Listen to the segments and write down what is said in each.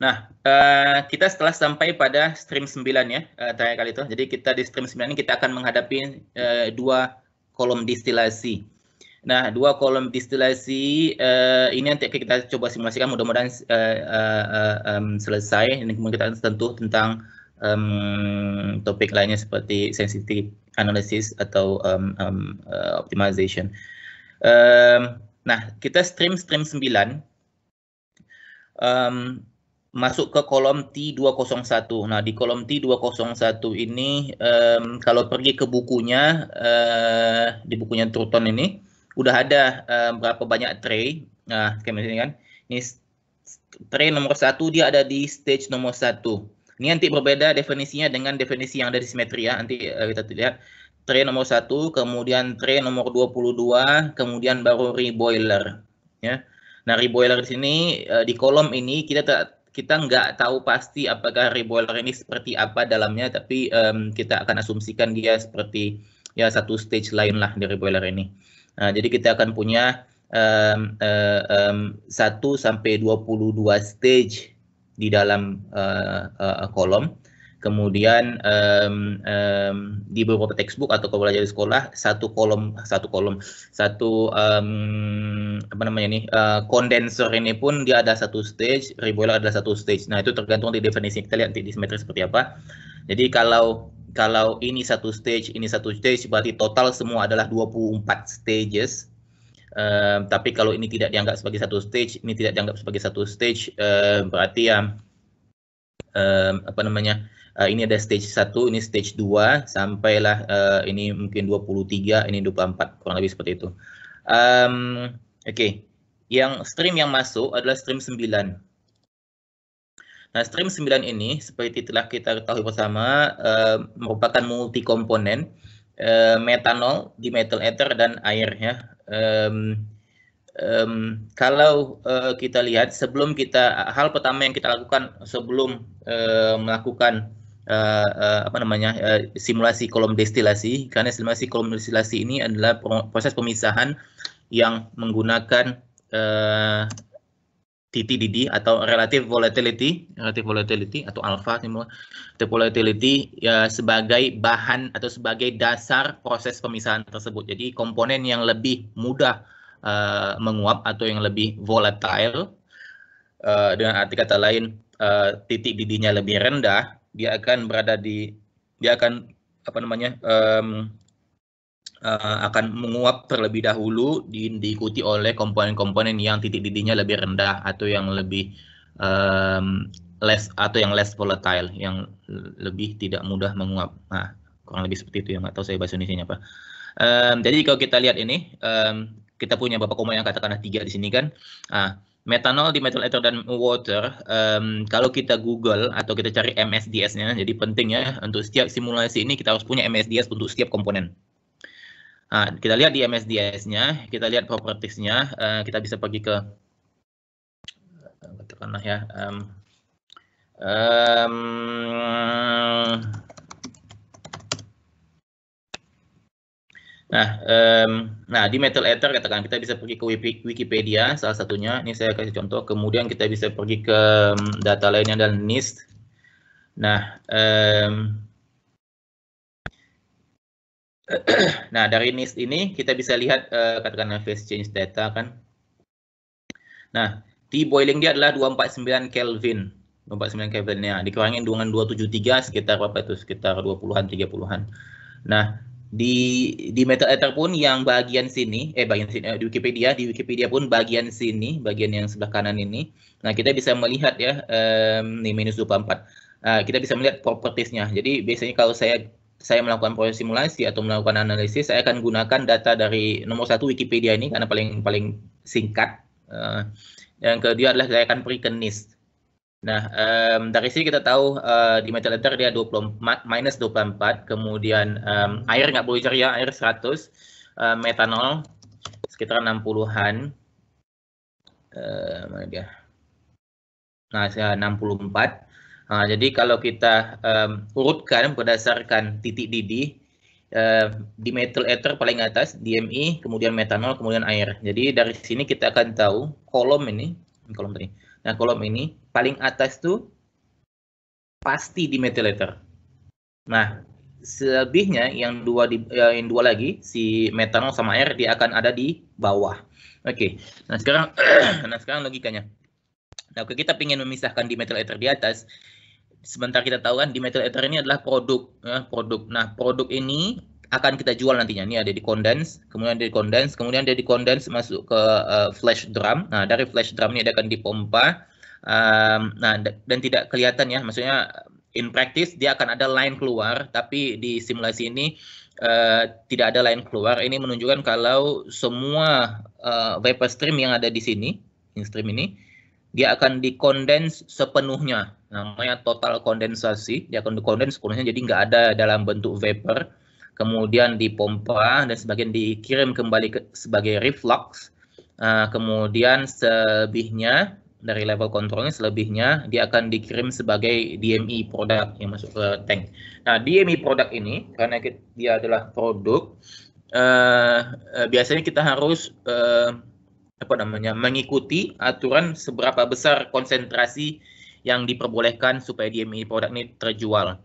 Nah, eh, kita setelah sampai pada stream 9 ya, uh, terakhir kali itu. Jadi kita di stream 9 ini kita akan menghadapi eh, dua kolom distilasi. Nah, dua kolom distilasi ini nanti kita coba simulasikan mudah-mudahan selesai. Ini kemudian kita tentu tentang topik lainnya seperti sensitive analysis atau um, optimization. nah, kita stream stream 9. Um, masuk ke kolom T201. Nah, di kolom T201 ini um, kalau pergi ke bukunya, uh, di bukunya Truton ini, udah ada uh, berapa banyak tray. Nah, kayak ini kan. Ini tray nomor satu dia ada di stage nomor satu. Ini nanti berbeda definisinya dengan definisi yang ada di simetri ya. Nanti uh, kita lihat. Tray nomor satu, kemudian tray nomor 22, kemudian baru reboiler. Ya. Nah, reboiler di sini, eh, di kolom ini kita tak kita nggak tahu pasti apakah reboiler ini seperti apa dalamnya, tapi um, kita akan asumsikan dia seperti ya satu stage lain lah dari boiler ini. Nah, jadi kita akan punya um, uh, um, 1 sampai 22 stage di dalam uh, uh, kolom kemudian um, um, di beberapa textbook atau kalau belajar di sekolah satu kolom satu kolom satu um, apa namanya ini uh, kondenser ini pun dia ada satu stage reboiler ada satu stage nah itu tergantung di definisi kita lihat di, simetri seperti apa jadi kalau kalau ini satu stage ini satu stage berarti total semua adalah 24 stages um, tapi kalau ini tidak dianggap sebagai satu stage ini tidak dianggap sebagai satu stage um, berarti ya um, apa namanya uh, ini ada stage 1, ini stage 2, sampailah uh, ini mungkin 23, ini 24, kurang lebih seperti itu. Um, Oke, okay. yang stream yang masuk adalah stream 9. Nah, stream 9 ini seperti telah kita ketahui bersama uh, merupakan multi komponen uh, metanol, dimethyl ether dan air ya. Um, um, kalau uh, kita lihat sebelum kita hal pertama yang kita lakukan sebelum uh, melakukan uh, apa namanya uh, simulasi kolom destilasi karena simulasi kolom destilasi ini adalah proses pemisahan yang menggunakan uh, TTDD atau relative volatility, relative volatility atau alpha relative volatility ya sebagai bahan atau sebagai dasar proses pemisahan tersebut. Jadi komponen yang lebih mudah uh, menguap atau yang lebih volatile uh, dengan arti kata lain uh, titik didihnya lebih rendah dia akan berada di dia akan apa namanya um, uh, akan menguap terlebih dahulu di, diikuti oleh komponen-komponen yang titik didihnya lebih rendah atau yang lebih um, less atau yang less volatile yang lebih tidak mudah menguap. Nah, kurang lebih seperti itu ya nggak tahu saya bahasa Indonesia apa. Um, jadi kalau kita lihat ini um, kita punya beberapa komponen yang katakanlah tiga di sini kan. Nah, metanol metal ether dan water um, kalau kita google atau kita cari MSDS-nya jadi penting ya untuk setiap simulasi ini kita harus punya MSDS untuk setiap komponen nah, kita lihat di MSDS-nya kita lihat properties-nya uh, kita bisa pergi ke eh, katakanlah ya um, um, Nah, um, nah di metal ether katakan kita bisa pergi ke Wikipedia salah satunya. Ini saya kasih contoh. Kemudian kita bisa pergi ke data lainnya dan NIST. Nah, um, nah dari NIST ini kita bisa lihat uh, eh, katakanlah phase change data kan. Nah, T boiling dia adalah 249 Kelvin. 249 Kelvin ya, dikurangin dengan 273 sekitar apa itu? Sekitar 20-an 30-an. Nah, di di meta ether pun yang bagian sini eh bagian sini eh, di Wikipedia di Wikipedia pun bagian sini bagian yang sebelah kanan ini nah kita bisa melihat ya um, ini minus 24 nah, kita bisa melihat propertiesnya jadi biasanya kalau saya saya melakukan proses simulasi atau melakukan analisis saya akan gunakan data dari nomor satu Wikipedia ini karena paling paling singkat uh, yang kedua adalah saya akan perikan nis Nah, um, dari sini kita tahu uh, di meter liter dia 24, minus 24, kemudian um, air nggak boleh ceria, air 100, uh, eh, metanol sekitar 60-an, uh, eh, mana dia? Nah, 64. Nah, jadi kalau kita um, urutkan berdasarkan titik didih, Uh, di metal ether paling atas, DMI, kemudian metanol, kemudian air. Jadi dari sini kita akan tahu kolom ini, kolom tadi. Nah, kolom ini paling atas tuh pasti di methylator. Nah, selebihnya yang dua di, eh, yang dua lagi si metanol sama air dia akan ada di bawah. Oke. Okay. Nah, sekarang nah sekarang logikanya. Nah, oke kita ingin memisahkan di ether di atas, sebentar kita tahu kan di ether ini adalah produk ya, produk. Nah, produk ini akan kita jual nantinya. Ini ada di condense, kemudian ada di condense, kemudian ada di condense masuk ke uh, flash drum. Nah, dari flash drum ini dia akan dipompa um, nah dan tidak kelihatan ya maksudnya in practice dia akan ada line keluar tapi di simulasi ini uh, tidak ada line keluar ini menunjukkan kalau semua uh, eh, vapor stream yang ada di sini in stream ini dia akan dikondens sepenuhnya namanya total kondensasi dia akan dikondens sepenuhnya jadi nggak ada dalam bentuk vapor kemudian dipompa dan sebagian dikirim kembali ke, sebagai reflux uh, kemudian selebihnya dari level kontrolnya selebihnya dia akan dikirim sebagai DME produk yang masuk ke tank. Nah, DME produk ini karena dia adalah produk uh, biasanya kita harus uh, apa namanya mengikuti aturan seberapa besar konsentrasi yang diperbolehkan supaya DME produk ini terjual.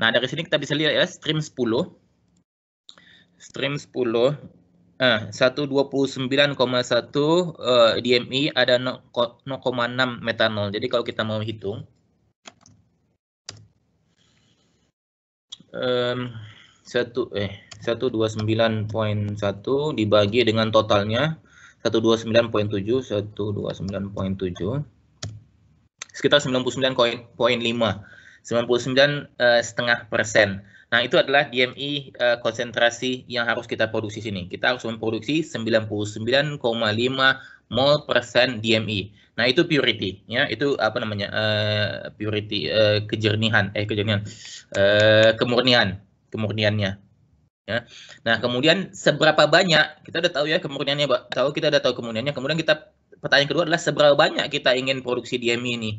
Nah, dari sini kita bisa lihat ya stream 10 stream 10 Eh, 129,1 uh, DMI ada 0,6 metanol. Jadi kalau kita mau hitung um, satu eh 129.1 dibagi dengan totalnya 129.7 129.7 sekitar 99.5 99 eh, setengah uh, persen. Nah, itu adalah DMI uh, eh, konsentrasi yang harus kita produksi sini. Kita harus memproduksi 99,5 mol persen DMI. Nah, itu purity, ya. Itu apa namanya? Uh, purity, uh, kejernihan, eh kejernihan, uh, kemurnian, kemurniannya. Ya. Nah, kemudian seberapa banyak, kita udah tahu ya kemurniannya, Pak. Tahu kita udah tahu kemurniannya. Kemudian kita pertanyaan kedua adalah seberapa banyak kita ingin produksi DMI ini.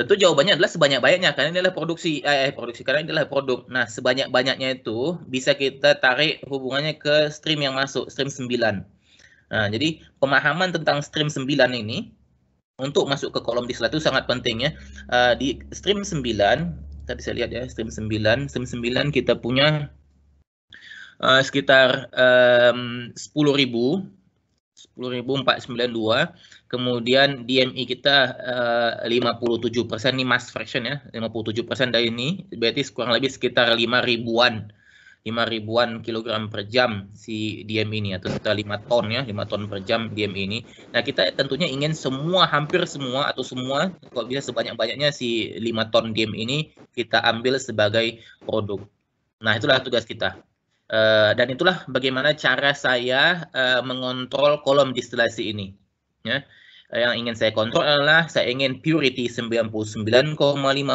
Tentu jawabannya adalah sebanyak-banyaknya karena ini adalah produksi eh, eh produksi karena ini adalah produk. Nah, sebanyak-banyaknya itu bisa kita tarik hubungannya ke stream yang masuk, stream 9. Nah, jadi pemahaman tentang stream 9 ini untuk masuk ke kolom di Tesla itu sangat penting ya. Uh, di stream 9, kita bisa lihat ya stream 9, stream 9 kita punya uh, sekitar um, 10.000 10.492. Kemudian DMI e kita eh, uh, 57 persen, ini mass fraction ya, 57 persen dari ini, berarti kurang lebih sekitar 5 ribuan. 5 ribuan kilogram per jam si DM e ini atau sekitar 5 ton ya 5 ton per jam DM e ini nah kita tentunya ingin semua hampir semua atau semua kalau bisa sebanyak-banyaknya si 5 ton DM ini kita ambil sebagai produk nah itulah tugas kita Eh, dan itulah bagaimana cara saya uh, mengontrol kolom distilasi ini. Ya. Yang ingin saya kontrol adalah saya ingin purity 99,5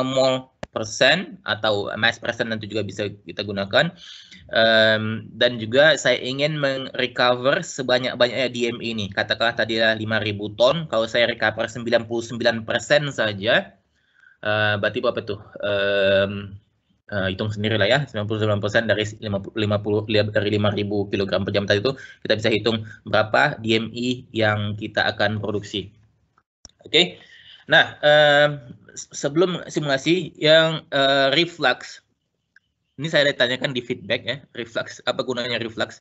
mol persen atau mass persen nanti juga bisa kita gunakan. Um, dan juga saya ingin recover sebanyak-banyaknya DM ini. Katakanlah tadi 5.000 ton, kalau saya recover 99 saja, uh, berarti apa tuh? Um, uh, hitung sendiri lah ya 99% dari 50, 50 dari 5000 kg per jam tadi itu kita bisa hitung berapa DMI yang kita akan produksi. Oke. Okay? Nah, uh, sebelum simulasi yang uh, reflux ini saya tanyakan di feedback ya, reflux apa gunanya reflux?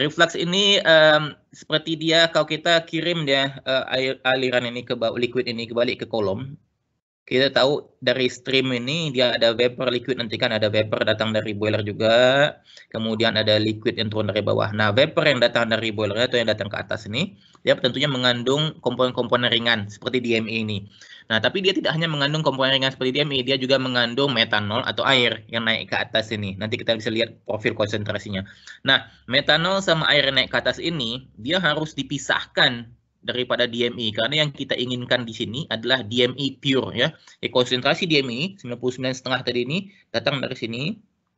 Reflux ini um, seperti dia kalau kita kirim dia uh, air, aliran ini ke bawah liquid ini kembali ke kolom, kita tahu dari stream ini dia ada vapor liquid nanti kan ada vapor datang dari boiler juga kemudian ada liquid yang turun dari bawah nah vapor yang datang dari boiler atau yang datang ke atas ini dia tentunya mengandung komponen-komponen ringan seperti DME ini nah tapi dia tidak hanya mengandung komponen ringan seperti DME dia juga mengandung metanol atau air yang naik ke atas ini nanti kita bisa lihat profil konsentrasinya nah metanol sama air yang naik ke atas ini dia harus dipisahkan daripada DME karena yang kita inginkan di sini adalah DME pure ya. Eh, e, konsentrasi DME 99,5 tadi ini datang dari sini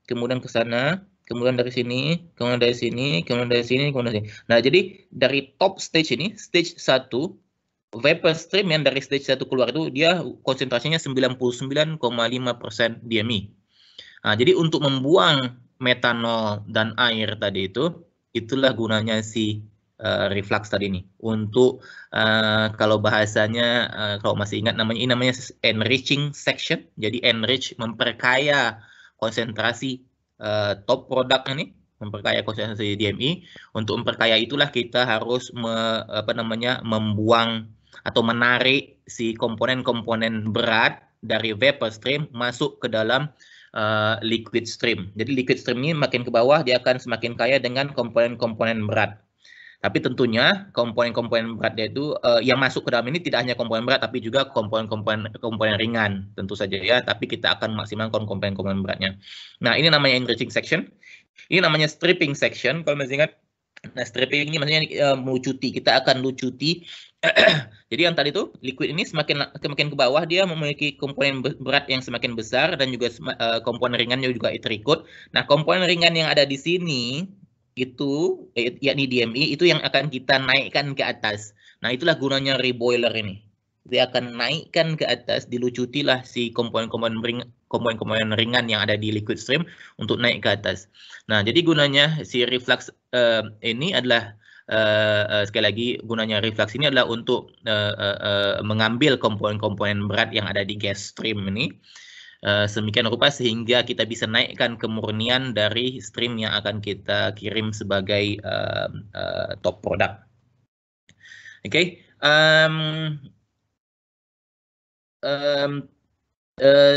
kemudian ke sana kemudian dari sini, kemudian dari sini, kemudian dari sini, kemudian dari sini. Nah, jadi dari top stage ini, stage 1, vapor stream yang dari stage 1 keluar itu, dia konsentrasinya 99,5% DMI. E. Nah, jadi untuk membuang metanol dan air tadi itu, itulah gunanya si Eh, reflux tadi nih untuk uh, kalau bahasanya uh, kalau masih ingat namanya ini namanya enriching section jadi enrich memperkaya konsentrasi uh, top produk ini memperkaya konsentrasi DMI e. untuk memperkaya itulah kita harus me, apa namanya membuang atau menarik si komponen-komponen berat dari vapor stream masuk ke dalam uh, liquid stream. Jadi liquid stream ini makin ke bawah dia akan semakin kaya dengan komponen-komponen berat. Tapi tentunya komponen-komponen beratnya itu uh, yang masuk ke dalam ini tidak hanya komponen berat tapi juga komponen-komponen komponen ringan tentu saja ya. Tapi kita akan maksimalkan komponen-komponen beratnya. Nah ini namanya enriching section. Ini namanya stripping section. Kalau masih ingat, nah stripping ini maksudnya uh, melucuti. Kita akan lucuti. Jadi yang tadi itu liquid ini semakin semakin ke bawah dia memiliki komponen berat yang semakin besar dan juga uh, komponen ringannya juga terikut. Nah komponen ringan yang ada di sini itu eh, yakni DMI e, itu yang akan kita naikkan ke atas. Nah, itulah gunanya reboiler ini. Dia akan naikkan ke atas, dilucutilah si komponen-komponen ring komponen-komponen ringan yang ada di liquid stream untuk naik ke atas. Nah, jadi gunanya si reflux uh, ini adalah uh, uh, sekali lagi gunanya reflux ini adalah untuk uh, uh, uh, mengambil komponen-komponen berat yang ada di gas stream ini Eh, semikian rupa sehingga kita bisa naikkan kemurnian dari stream yang akan kita kirim sebagai uh, uh, top produk. Oke, okay. um, um, uh,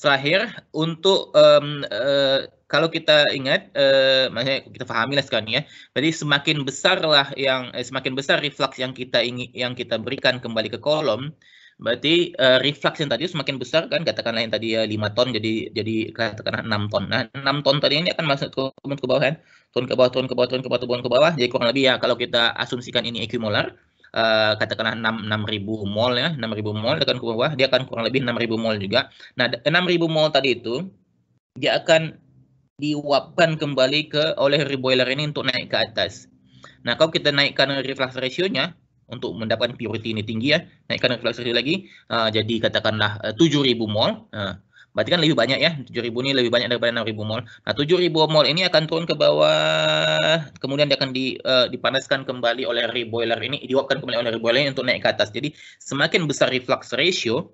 terakhir untuk um, uh, kalau kita ingat, uh, maksudnya kita pahami lah sekarang ya. Jadi semakin besarlah yang eh, semakin besar reflux yang kita ingin yang kita berikan kembali ke kolom, Berarti uh, reflux yang tadi semakin besar kan katakanlah yang tadi ya 5 ton jadi jadi katakanlah 6 ton. Nah, 6 ton tadi ini akan masuk ke ke bawah kan. Turun ke bawah, turun ke bawah, turun ke bawah, turun ke bawah. Jadi kurang lebih ya kalau kita asumsikan ini ekumolar uh, katakanlah 6 6000 mol ya, 6000 mol akan ke bawah, dia akan kurang lebih 6000 mol juga. Nah, 6000 mol tadi itu dia akan diuapkan kembali ke oleh reboiler ini untuk naik ke atas. Nah, kalau kita naikkan reflux ratio-nya, untuk mendapatkan priority ini tinggi ya naikkan refleksi lagi uh, jadi katakanlah uh, 7000 mol, uh, berarti kan lebih banyak ya 7000 ini lebih banyak daripada 6000 mol. nah 7000 mol ini akan turun ke bawah kemudian dia akan di, uh, dipanaskan kembali oleh reboiler ini diwapkan kembali oleh reboiler ini untuk naik ke atas jadi semakin besar reflux ratio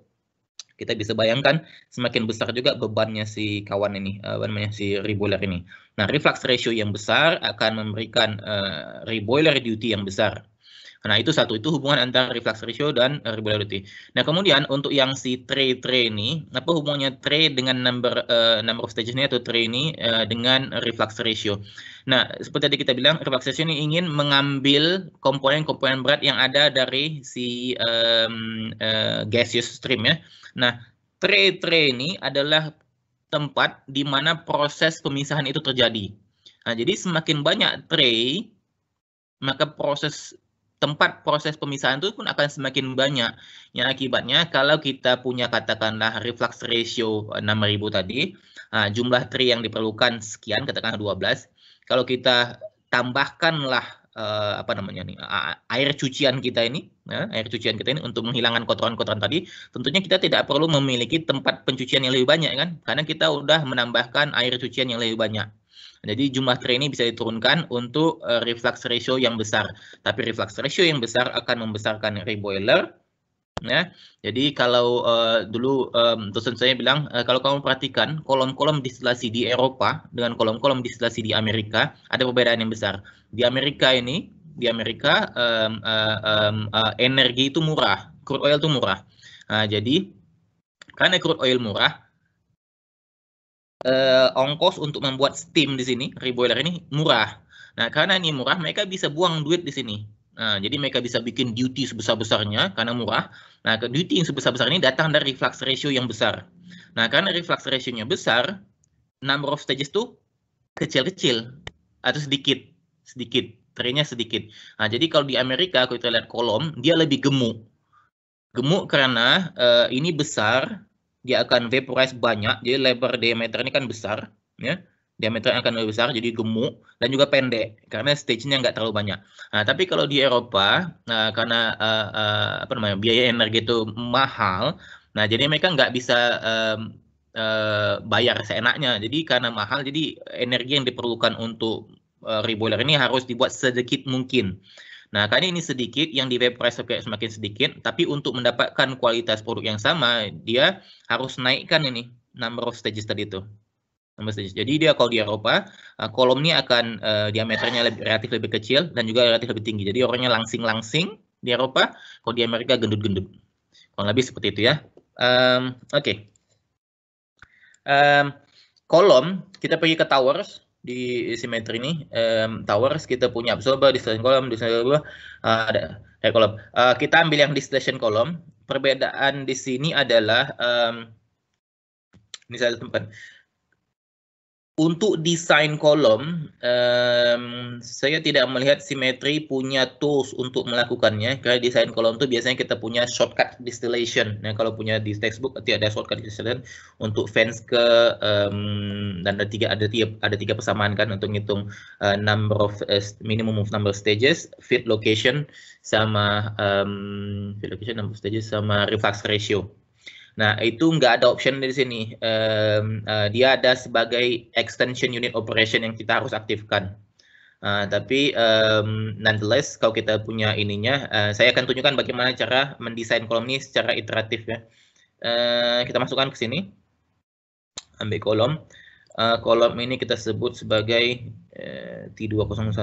kita bisa bayangkan semakin besar juga bebannya si kawan ini, uh, bebannya si reboiler ini. Nah, reflux ratio yang besar akan memberikan uh, reboiler duty yang besar. Nah, itu satu itu hubungan antara reflux ratio dan eh, regularity. Nah, kemudian untuk yang si tray tray ini, apa hubungannya tray dengan number uh, number of stages ini atau tray ini uh, dengan reflux ratio. Nah, seperti tadi kita bilang reflux ratio ini ingin mengambil komponen-komponen berat yang ada dari si um, uh, gaseous stream ya. Nah, tray tray ini adalah tempat di mana proses pemisahan itu terjadi. Nah, jadi semakin banyak tray maka proses tempat proses pemisahan itu pun akan semakin banyak. Yang akibatnya kalau kita punya katakanlah reflux ratio 6000 tadi, jumlah tri yang diperlukan sekian katakanlah 12. Kalau kita tambahkanlah e, apa namanya nih air cucian kita ini, ya, air cucian kita ini untuk menghilangkan kotoran-kotoran tadi, tentunya kita tidak perlu memiliki tempat pencucian yang lebih banyak kan? Karena kita sudah menambahkan air cucian yang lebih banyak. Jadi jumlah tray ini bisa diturunkan untuk eh, reflux ratio yang besar. Tapi reflux ratio yang besar akan membesarkan reboiler. Ya. Jadi kalau uh, dulu um, dosen saya bilang uh, kalau kamu perhatikan kolom-kolom distilasi di Eropa dengan kolom-kolom distilasi di Amerika ada perbedaan yang besar. Di Amerika ini di Amerika um, uh, um, uh, energi itu murah, crude oil itu murah. Nah, jadi karena crude oil murah, uh, ongkos untuk membuat steam di sini, reboiler ini murah. Nah, karena ini murah, mereka bisa buang duit di sini. Nah, jadi mereka bisa bikin duty sebesar-besarnya karena murah. Nah, ke duty yang sebesar-besar ini datang dari reflux ratio yang besar. Nah, karena reflux ratio-nya besar, number of stages tuh kecil-kecil atau sedikit, sedikit, trennya sedikit. Nah, jadi kalau di Amerika, kalau kita lihat kolom, dia lebih gemuk. Gemuk karena uh, ini besar, dia akan vaporize banyak, jadi lebar diameter ini kan besar, ya. Diameter akan lebih besar, jadi gemuk dan juga pendek karena stage-nya nggak terlalu banyak. Nah, tapi kalau di Eropa, nah, karena uh, uh, apa namanya biaya energi itu mahal, nah jadi mereka nggak bisa um, uh, bayar seenaknya. Jadi karena mahal, jadi energi yang diperlukan untuk uh, reboiler ini harus dibuat sedikit mungkin. Nah, karena ini sedikit yang di price semakin sedikit, tapi untuk mendapatkan kualitas produk yang sama, dia harus naikkan ini number of stages tadi itu. Number stages. Jadi dia kalau di Eropa, eh, kolomnya akan uh, diameternya lebih relatif lebih kecil dan juga relatif lebih tinggi. Jadi orangnya langsing-langsing di Eropa, kalau di Amerika gendut-gendut. Kurang lebih seperti itu ya. Um, Oke. Okay. Um, kolom, kita pergi ke towers di simetri ini um, towers kita punya absorber station column di station uh, ah, ada eh, column uh, kita ambil yang di station column perbedaan di sini adalah um, ini saya tempat untuk desain kolom, um, saya tidak melihat simetri punya tools untuk melakukannya. Karena desain kolom itu biasanya kita punya shortcut distillation. Nah, kalau punya di textbook tidak ada shortcut distillation untuk fans ke um, dan ada tiga ada tiga ada tiga persamaan kan untuk ngitung uh, number of uh, minimum of number of stages, fit location sama um, fit location number of stages sama reflux ratio. Nah, itu nggak ada option di sini. Um, uh, dia ada sebagai extension unit operation yang kita harus aktifkan. Uh, tapi um, nonetheless, kalau kita punya ininya, uh, saya akan tunjukkan bagaimana cara mendesain kolom ini secara iteratif ya. Uh, kita masukkan ke sini, ambil kolom. Uh, kolom ini kita sebut sebagai uh, T201.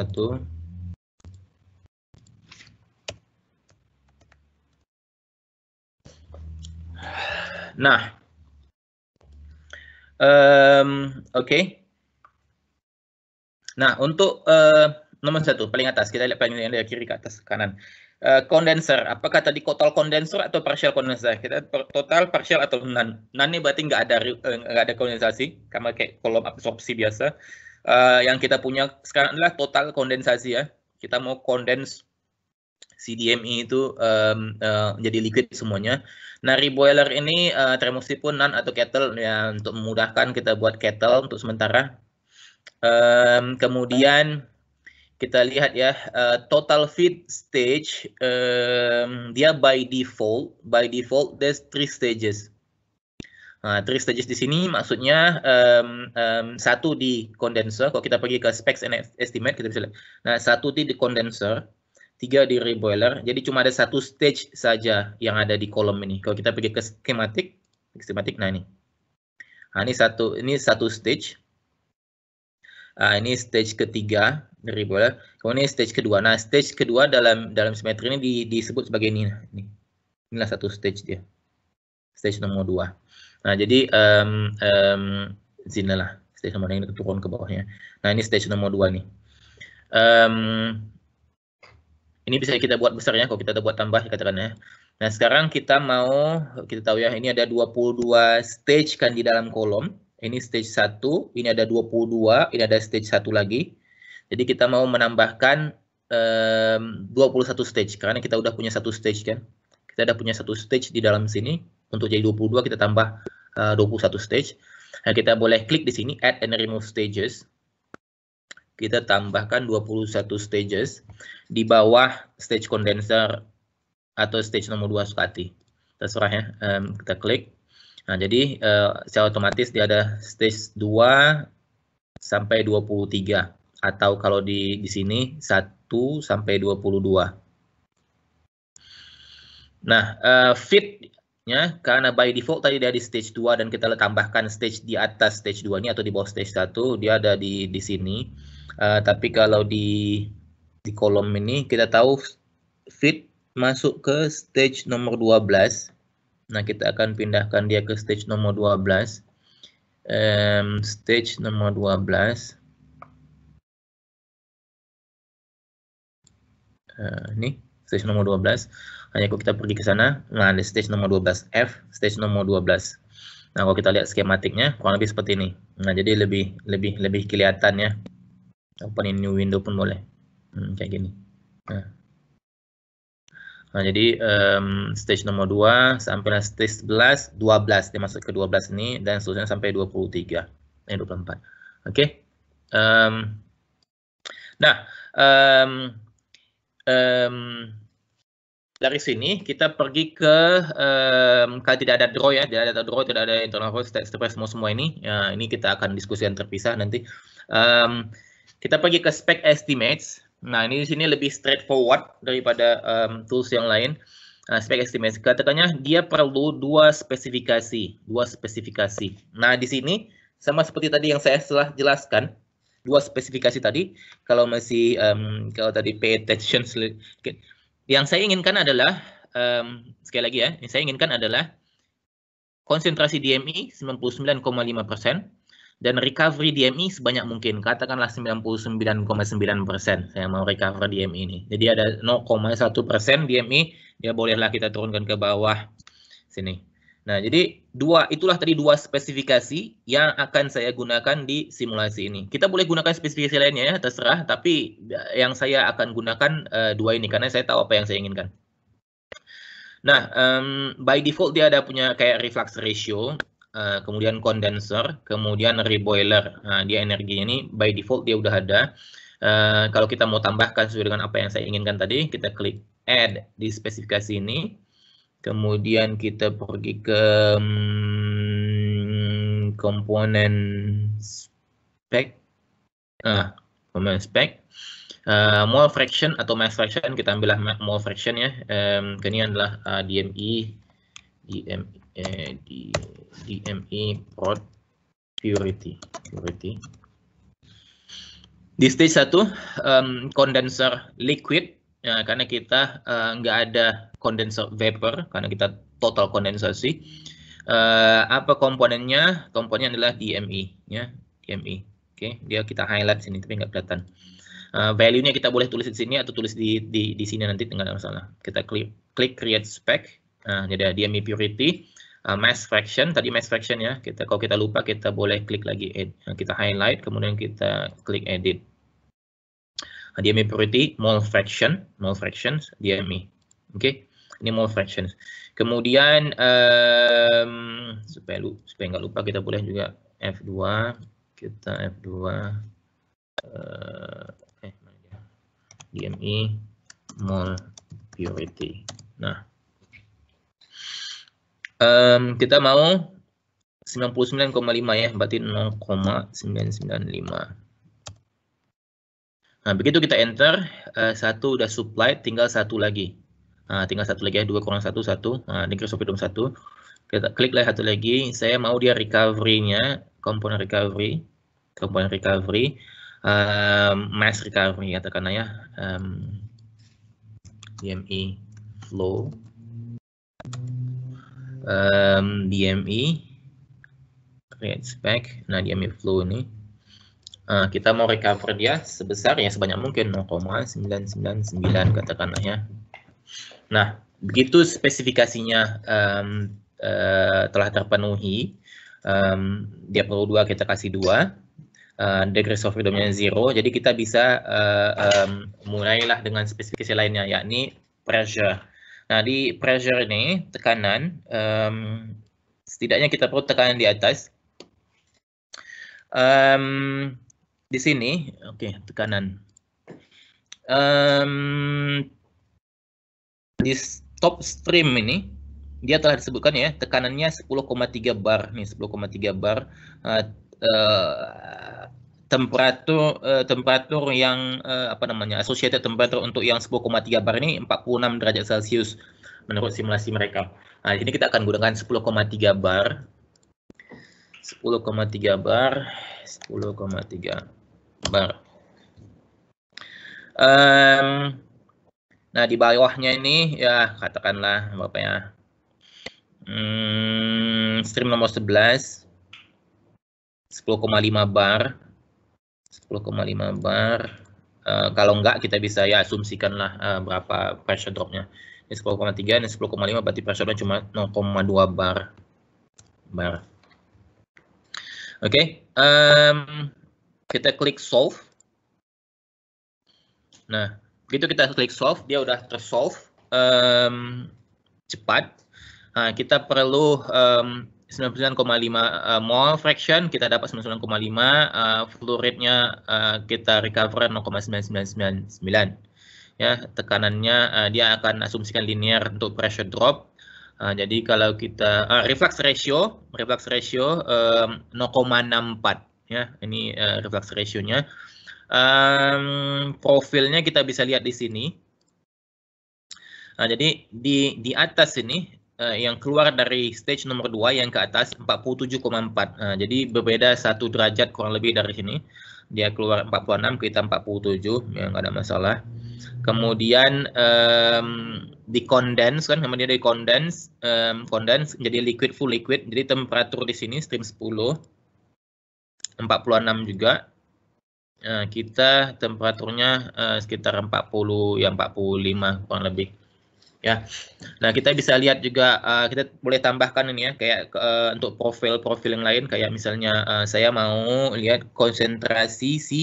Nah, um, oke. Okay. Nah, untuk uh, nomor satu paling atas kita lihat paling dari kiri ke atas kanan. Uh, eh, kondenser, apakah tadi total kondenser atau partial kondenser? Kita total, partial atau non. Non ini berarti nggak ada eh, nggak uh, ada kondensasi, karena kayak kolom absorpsi biasa. Uh, yang kita punya sekarang adalah total kondensasi ya. Kita mau kondens CDME itu um, uh, jadi liquid semuanya. Nah, reboiler ini uh, pun nan atau kettle ya untuk memudahkan kita buat kettle untuk sementara. Um, kemudian kita lihat ya uh, total feed stage um, dia by default by default there's three stages nah three stages di sini maksudnya um, um, satu di condenser kalau kita pergi ke specs and estimate kita bisa lihat nah satu di condenser tiga di reboiler. Jadi cuma ada satu stage saja yang ada di kolom ini. Kalau kita pergi ke skematik, skematik nah ini. Nah, ini satu ini satu stage. Nah, ini stage ketiga dari bola. Kemudian ini stage kedua. Nah, stage kedua dalam dalam simetri ini di, disebut sebagai ini. ini. Inilah satu stage dia. Stage nomor dua. Nah, jadi um, um, sinilah stage nomor ini turun ke bawahnya. Nah, ini stage nomor dua nih. Um, ini bisa kita buat besar ya kalau kita buat tambah katakan ya. Nah, sekarang kita mau kita tahu ya ini ada 22 stage kan di dalam kolom. Ini stage 1, ini ada 22, ini ada stage 1 lagi. Jadi kita mau menambahkan um, 21 stage karena kita udah punya satu stage kan. Kita udah punya satu stage di dalam sini untuk jadi 22 kita tambah eh, uh, 21 stage. Nah, kita boleh klik di sini add and remove stages kita tambahkan 21 stages di bawah stage condenser atau stage nomor 2 Sukati. Terserah ya, um, kita klik. Nah, jadi uh, secara otomatis dia ada stage 2 sampai 23 atau kalau di di sini 1 sampai 22. Nah, uh, eh, fit ya karena by default tadi dia di stage 2 dan kita tambahkan stage di atas stage 2 ini atau di bawah stage 1 dia ada di di sini. Eh, tapi kalau di di kolom ini kita tahu fit masuk ke stage nomor 12. Nah, kita akan pindahkan dia ke stage nomor 12. Um, stage nomor 12. Uh, eh, ini stage nomor 12. Hanya kalau kita pergi ke sana, nah di stage nomor 12F, stage nomor 12. Nah, kalau kita lihat skematiknya kurang lebih seperti ini. Nah, jadi lebih lebih lebih kelihatan ya open in new window pun boleh hmm, kayak gini nah. nah jadi um, stage nomor 2 sampai stage 11 12 dia masuk ke 12 ini dan seterusnya sampai 23 eh 24 oke okay? um, nah um, um, dari sini kita pergi ke um, kalau tidak ada draw ya, tidak ada draw, tidak ada internal voice, text express semua semua ini. Ya, ini kita akan diskusikan terpisah nanti. Um, kita pergi ke spec estimates. Nah, ini di sini lebih straightforward daripada um, tools yang lain. Nah, spek estimates katakannya dia perlu dua spesifikasi, dua spesifikasi. Nah, di sini sama seperti tadi yang saya telah jelaskan, dua spesifikasi tadi kalau masih um, kalau tadi pay attention yang saya inginkan adalah um, sekali lagi ya, yang saya inginkan adalah konsentrasi DMI 99,5% dan recovery DMI e sebanyak mungkin katakanlah 99,9 persen saya mau recover DMI e ini jadi ada 0,1 persen DMI e, ya bolehlah kita turunkan ke bawah sini nah jadi dua itulah tadi dua spesifikasi yang akan saya gunakan di simulasi ini kita boleh gunakan spesifikasi lainnya ya terserah tapi yang saya akan gunakan uh, dua ini karena saya tahu apa yang saya inginkan Nah, um, by default dia ada punya kayak reflux ratio. Eh, kemudian kondenser, kemudian reboiler. Nah, dia energi ini by default dia udah ada. Uh, kalau kita mau tambahkan sesuai dengan apa yang saya inginkan tadi, kita klik add di spesifikasi ini. Kemudian kita pergi ke hmm, komponen spek. Ah, komponen spek. Uh, mole fraction atau mass fraction, kita ambillah mole fraction ya. Um, ini adalah uh, DMI, DMI di DME port purity purity di stage 1 um, condenser liquid ya, karena kita eh, nggak uh, ada condenser vapor karena kita total kondensasi uh, apa komponennya komponennya adalah DME ya DME oke okay. dia kita highlight sini tapi nggak kelihatan uh, value-nya kita boleh tulis di sini atau tulis di di, di sini nanti nggak ada masalah kita klik klik create spec nah, jadi ada DME purity uh, mass fraction tadi mass fraction ya kita kalau kita lupa kita boleh klik lagi edit uh, kita highlight kemudian kita klik edit nah, uh, DME priority mole fraction mole fractions DME oke okay? ini mole fractions kemudian um, supaya lu supaya nggak lupa kita boleh juga F2 kita F2 uh, eh, DME mole purity nah Um, kita mau 99,5 ya, berarti 0,995. Nah, begitu kita enter, uh, satu udah supply, tinggal satu lagi. Nah, tinggal satu lagi ya, 2 kurang 1, 1. Nah, di Chrysopidum 1. Kita klik lagi satu lagi, saya mau dia recovery-nya, komponen recovery, komponen recovery, um, mass recovery, katakanlah ya, um, DME flow um, DME create spec nah DME flow ini uh, kita mau recover dia sebesar ya sebanyak mungkin 0,999 katakanlah ya nah begitu spesifikasinya um, uh, telah terpenuhi um, dia perlu dua kita kasih dua uh, eh, degree of freedomnya zero jadi kita bisa uh, um, mulailah dengan spesifikasi lainnya yakni pressure Nah, di pressure ini, tekanan, um, setidaknya kita perlu tekanan di atas. Um, di sini, oke, okay, tekanan. Um, di top stream ini, dia telah disebutkan ya, tekanannya 10,3 bar. Nih, 10,3 bar. Uh, uh, temperatur uh, eh, temperatur yang uh, apa namanya associated temperature untuk yang 10,3 bar ini 46 derajat Celcius menurut simulasi mereka. Nah, ini kita akan gunakan 10,3 bar. 10,3 bar, 10,3 bar. Um, nah, di bawahnya ini ya katakanlah berapa ya? Hmm, stream nomor 11 10,5 bar 10,5 bar. Uh, kalau enggak kita bisa ya asumsikanlah uh, berapa pressure dropnya. Ini 10,3, ini 10,5 berarti pressure drop cuma 0,2 bar. Bar. Oke, okay. um, kita klik solve. Nah, begitu kita klik solve, dia udah tersolve um, cepat. Nah, kita perlu um, 99,5 mol eh, mole fraction kita dapat 99,5 uh, eh, flow rate-nya uh, kita recover 0,9999 ya tekanannya uh, dia akan asumsikan linear untuk pressure drop uh, jadi kalau kita uh, reflux ratio reflux ratio um, 0,64 ya ini uh, reflux ratio-nya um, profilnya kita bisa lihat di sini Nah, jadi di di atas ini Eh, yang keluar dari stage nomor 2 yang ke atas 47,4. Eh, jadi berbeda satu derajat kurang lebih dari sini. Dia keluar 46, kita 47, ya nggak ada masalah. Kemudian um, kondens kan, kemudian dikondens, um, kondens jadi liquid full liquid. Jadi temperatur di sini stream 10, 46 juga. Uh, kita temperaturnya uh, sekitar 40 ya 45 kurang lebih ya. Nah, kita bisa lihat juga uh, kita boleh tambahkan ini ya kayak uh, untuk profil-profil yang lain kayak misalnya uh, saya mau lihat konsentrasi si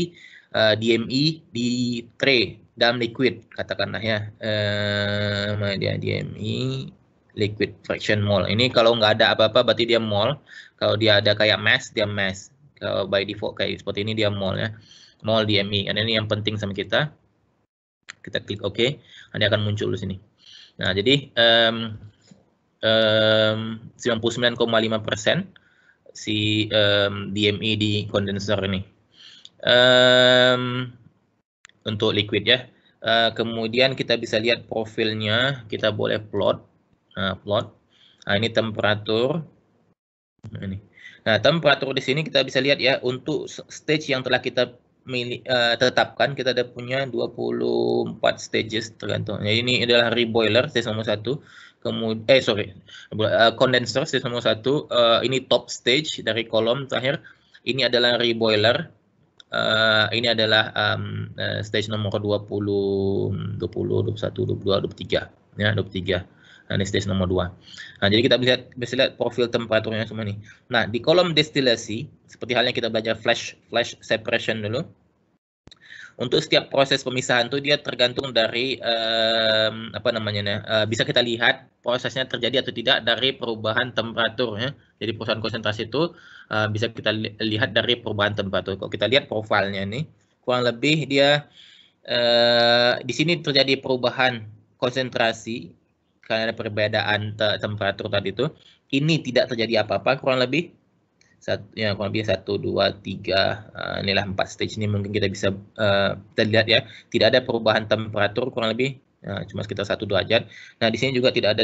uh, DMI di tray dalam liquid katakanlah ya. uh, dia DMI liquid fraction mole. Ini kalau nggak ada apa-apa berarti dia mole. Kalau dia ada kayak mass dia mass. Kalau by default kayak seperti ini dia mole ya. Mole DMI. Dan ini yang penting sama kita. Kita klik OK. Nanti akan muncul di sini. Nah, jadi um, um, 99,5 persen si um, DME di kondenser ini. Um, untuk liquid ya. Uh, kemudian kita bisa lihat profilnya, kita boleh plot. nah, plot. Nah, ini temperatur. Nah, ini. Nah, temperatur di sini kita bisa lihat ya untuk stage yang telah kita mini, uh, tetapkan kita ada punya 24 stages tergantung. Jadi ini adalah reboiler stage nomor satu kemudian eh sorry uh, condenser stage nomor satu uh, ini top stage dari kolom terakhir ini adalah reboiler uh, ini adalah um, uh, stage nomor 20 20 21 22 23 ya 23 Nah, stage nomor 2. Nah, jadi kita bisa bisa lihat profil temperaturnya semua nih. Nah, di kolom destilasi, seperti halnya kita belajar flash flash separation dulu. Untuk setiap proses pemisahan itu dia tergantung dari um, apa namanya Uh, bisa kita lihat prosesnya terjadi atau tidak dari perubahan temperatur ya. Jadi perusahaan konsentrasi itu uh, eh, bisa kita li lihat dari perubahan temperatur. Kalau kita lihat profilnya nih, kurang lebih dia uh, di sini terjadi perubahan konsentrasi karena ada perbedaan temperatur tadi itu, ini tidak terjadi apa-apa kurang lebih satu, ya kurang lebih satu dua tiga uh, inilah empat stage ini mungkin kita bisa uh, kita lihat ya tidak ada perubahan temperatur kurang lebih uh, cuma sekitar satu dua derajat. Nah di sini juga tidak ada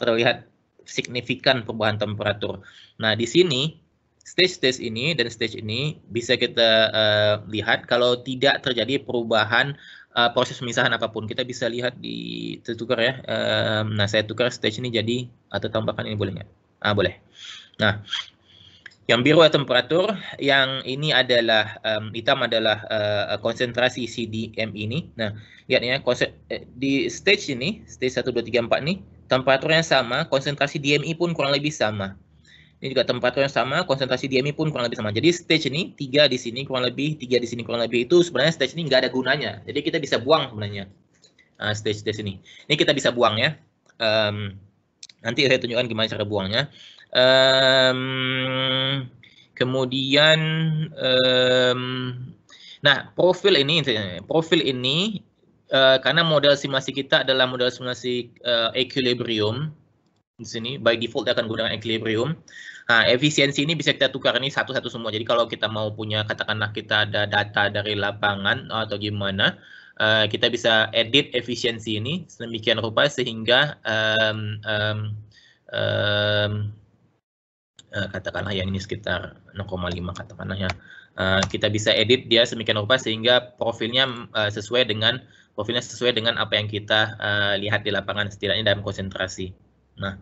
terlihat signifikan perubahan temperatur. Nah di sini stage-stage ini dan stage ini bisa kita uh, lihat kalau tidak terjadi perubahan uh, proses pemisahan apapun. Kita bisa lihat di tukar ya. Um, nah, saya tukar stage ini jadi atau tambahkan ini boleh nggak? Ah, boleh. Nah, yang biru adalah temperatur, yang ini adalah um, hitam adalah uh, konsentrasi CDM ini. Nah, lihat ya, eh, di stage ini, stage 1, 2, 3, 4 ini, temperaturnya sama, konsentrasi DMI pun kurang lebih sama. Ini juga tempat yang sama, konsentrasi diami pun kurang lebih sama. Jadi stage ini tiga di sini kurang lebih, tiga di sini kurang lebih itu sebenarnya stage ini nggak ada gunanya. Jadi kita bisa buang sebenarnya uh, stage stage ini. Ini kita bisa buang ya. Um, nanti saya tunjukkan gimana cara buangnya. Um, kemudian, um, nah profil ini, profil ini uh, karena model simulasi kita adalah model simulasi uh, equilibrium di sini by default akan gunakan equilibrium. Nah, efisiensi ini bisa kita tukar ini satu-satu semua. Jadi kalau kita mau punya katakanlah kita ada data dari lapangan oh, atau gimana, uh, kita bisa edit efisiensi ini sedemikian rupa sehingga um, um, um, uh, katakanlah yang ini sekitar 0,5 katakanlah ya. Uh, kita bisa edit dia sedemikian rupa sehingga profilnya uh, sesuai dengan profilnya sesuai dengan apa yang kita uh, lihat di lapangan setidaknya dalam konsentrasi. Nah,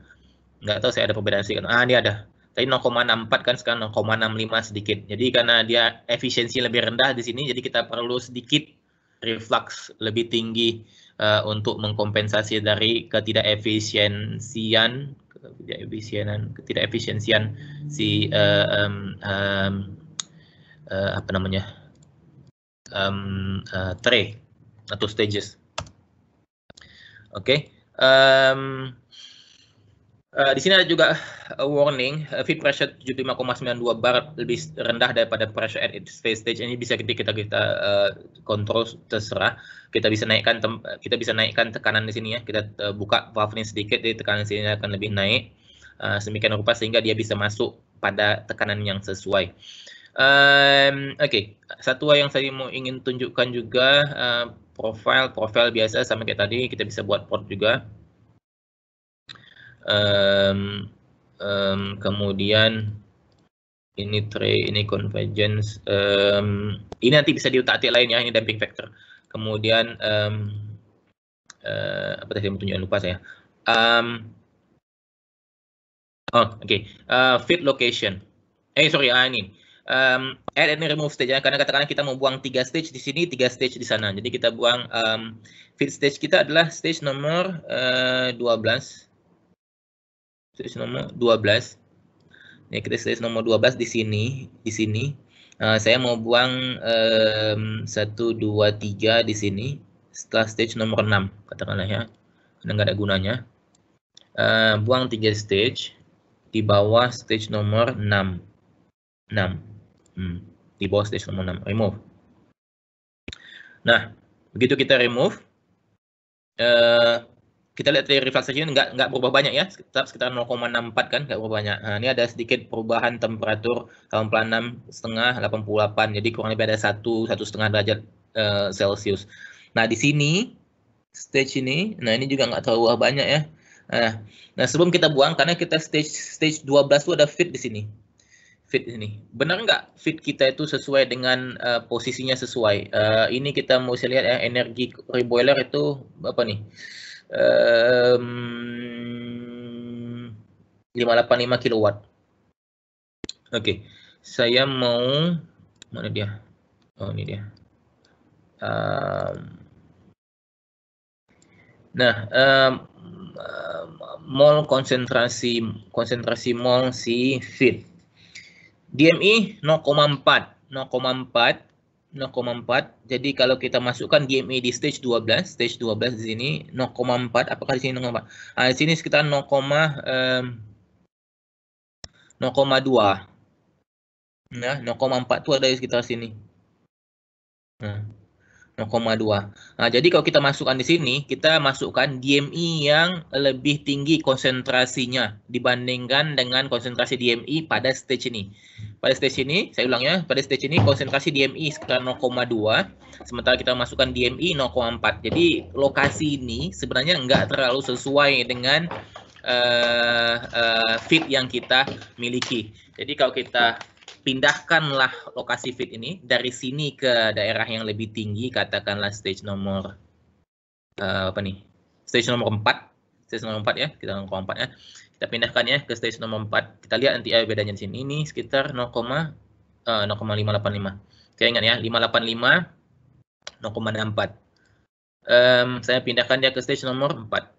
nggak tahu saya ada perbedaan sih. Ah, ini ada. Tadi 0,64 kan sekarang 0,65 sedikit. Jadi karena dia efisiensi lebih rendah di sini, jadi kita perlu sedikit reflux lebih tinggi uh, untuk mengkompensasi dari ketidakefisiensian ketidakefisienan ketidakefisiensian si uh, um, um, uh, apa namanya um, uh, tray atau stages. Oke. Okay. Um, Eh, di sini ada juga eh, warning, uh, feed pressure 75,92 bar lebih rendah daripada pressure at its phase stage. Ini bisa kita kita, kita uh, kontrol terserah. Kita bisa naikkan kita bisa naikkan tekanan di sini ya. Kita uh, buka valve ini sedikit, jadi tekanan di sini akan lebih naik uh, semikian rupa sehingga dia bisa masuk pada tekanan yang sesuai. Um, Oke, okay. satu yang saya mau ingin tunjukkan juga uh, profile profile biasa sama kayak tadi kita bisa buat port juga um, um, kemudian ini tray ini convergence um, ini nanti bisa diutak-atik lain ya ini damping factor kemudian um, uh, apa tadi yang tunjukkan lupa saya um, oh oke okay. uh, fit location eh sorry ah ini um, add and remove stage ya. karena katakanlah kita membuang tiga stage di sini tiga stage di sana jadi kita buang um, fit stage kita adalah stage nomor uh, eh, 12 series nomor 12 ini ya, kita series nomor 12 di sini di sini uh, saya mau buang um, 1 2 3 di sini setelah stage nomor 6 katakanlah ya karena nggak ada gunanya uh, buang 3 stage di bawah stage nomor 6 6 hmm. di bawah stage nomor 6 remove nah begitu kita remove uh, kita lihat dari reflux ini nggak nggak berubah banyak ya, tetap sekitar 0,64 kan, nggak berubah banyak. Nah, ini ada sedikit perubahan temperatur 86 setengah 88, jadi kurang lebih ada satu satu setengah derajat uh, eh, Celcius. Nah di sini stage ini, nah ini juga nggak terlalu banyak ya. Nah, nah sebelum kita buang karena kita stage stage 12 itu ada fit di sini fit ini. Benar nggak fit kita itu sesuai dengan uh, posisinya sesuai? Uh, ini kita mau saya lihat ya, energi reboiler itu apa nih? 585 kilowatt. Oke, okay. saya mau mana dia? Oh ini dia. Um, nah, um, um, mol konsentrasi konsentrasi mol si fit. DMI 0,4 0,4 0,4. Jadi kalau kita masukkan DMA e di stage 12, stage 12 di sini 0,4. Apakah di sini 0,4? Nah, di sini sekitar 0, 0,2. Nah, 0,4 itu ada di sekitar sini. Nah. 0,2. Nah, jadi kalau kita masukkan di sini, kita masukkan DMI yang lebih tinggi konsentrasinya dibandingkan dengan konsentrasi DMI pada stage ini. Pada stage ini, saya ulang ya, pada stage ini konsentrasi DMI sekitar 0,2, sementara kita masukkan DMI 0,4. Jadi lokasi ini sebenarnya nggak terlalu sesuai dengan uh, uh, fit yang kita miliki. Jadi kalau kita pindahkanlah lokasi feed ini dari sini ke daerah yang lebih tinggi, katakanlah stage nomor uh, apa nih? Stage nomor 4. Stage nomor 4 ya, kita nomor 4 ya. Kita pindahkan ya ke stage nomor 4. Kita lihat nanti ya bedanya di sini. Ini sekitar 0, uh, 0,585. Saya ingat ya, 585 0,64. Um, saya pindahkan dia ke stage nomor 4.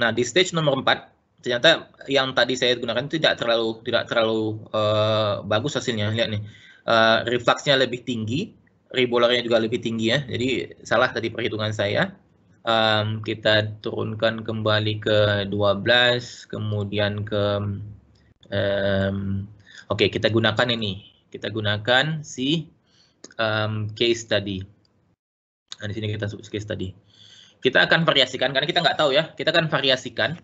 Nah, di stage nomor 4 ternyata yang tadi saya gunakan itu tidak terlalu tidak terlalu uh, bagus hasilnya. Lihat nih. Uh, refluxnya lebih tinggi, rebolarnya juga lebih tinggi ya. Jadi salah tadi perhitungan saya. Um, kita turunkan kembali ke 12, kemudian ke um, oke okay, kita gunakan ini. Kita gunakan si um, case tadi. Nah, di sini kita case tadi kita akan variasikan karena kita nggak tahu ya kita akan variasikan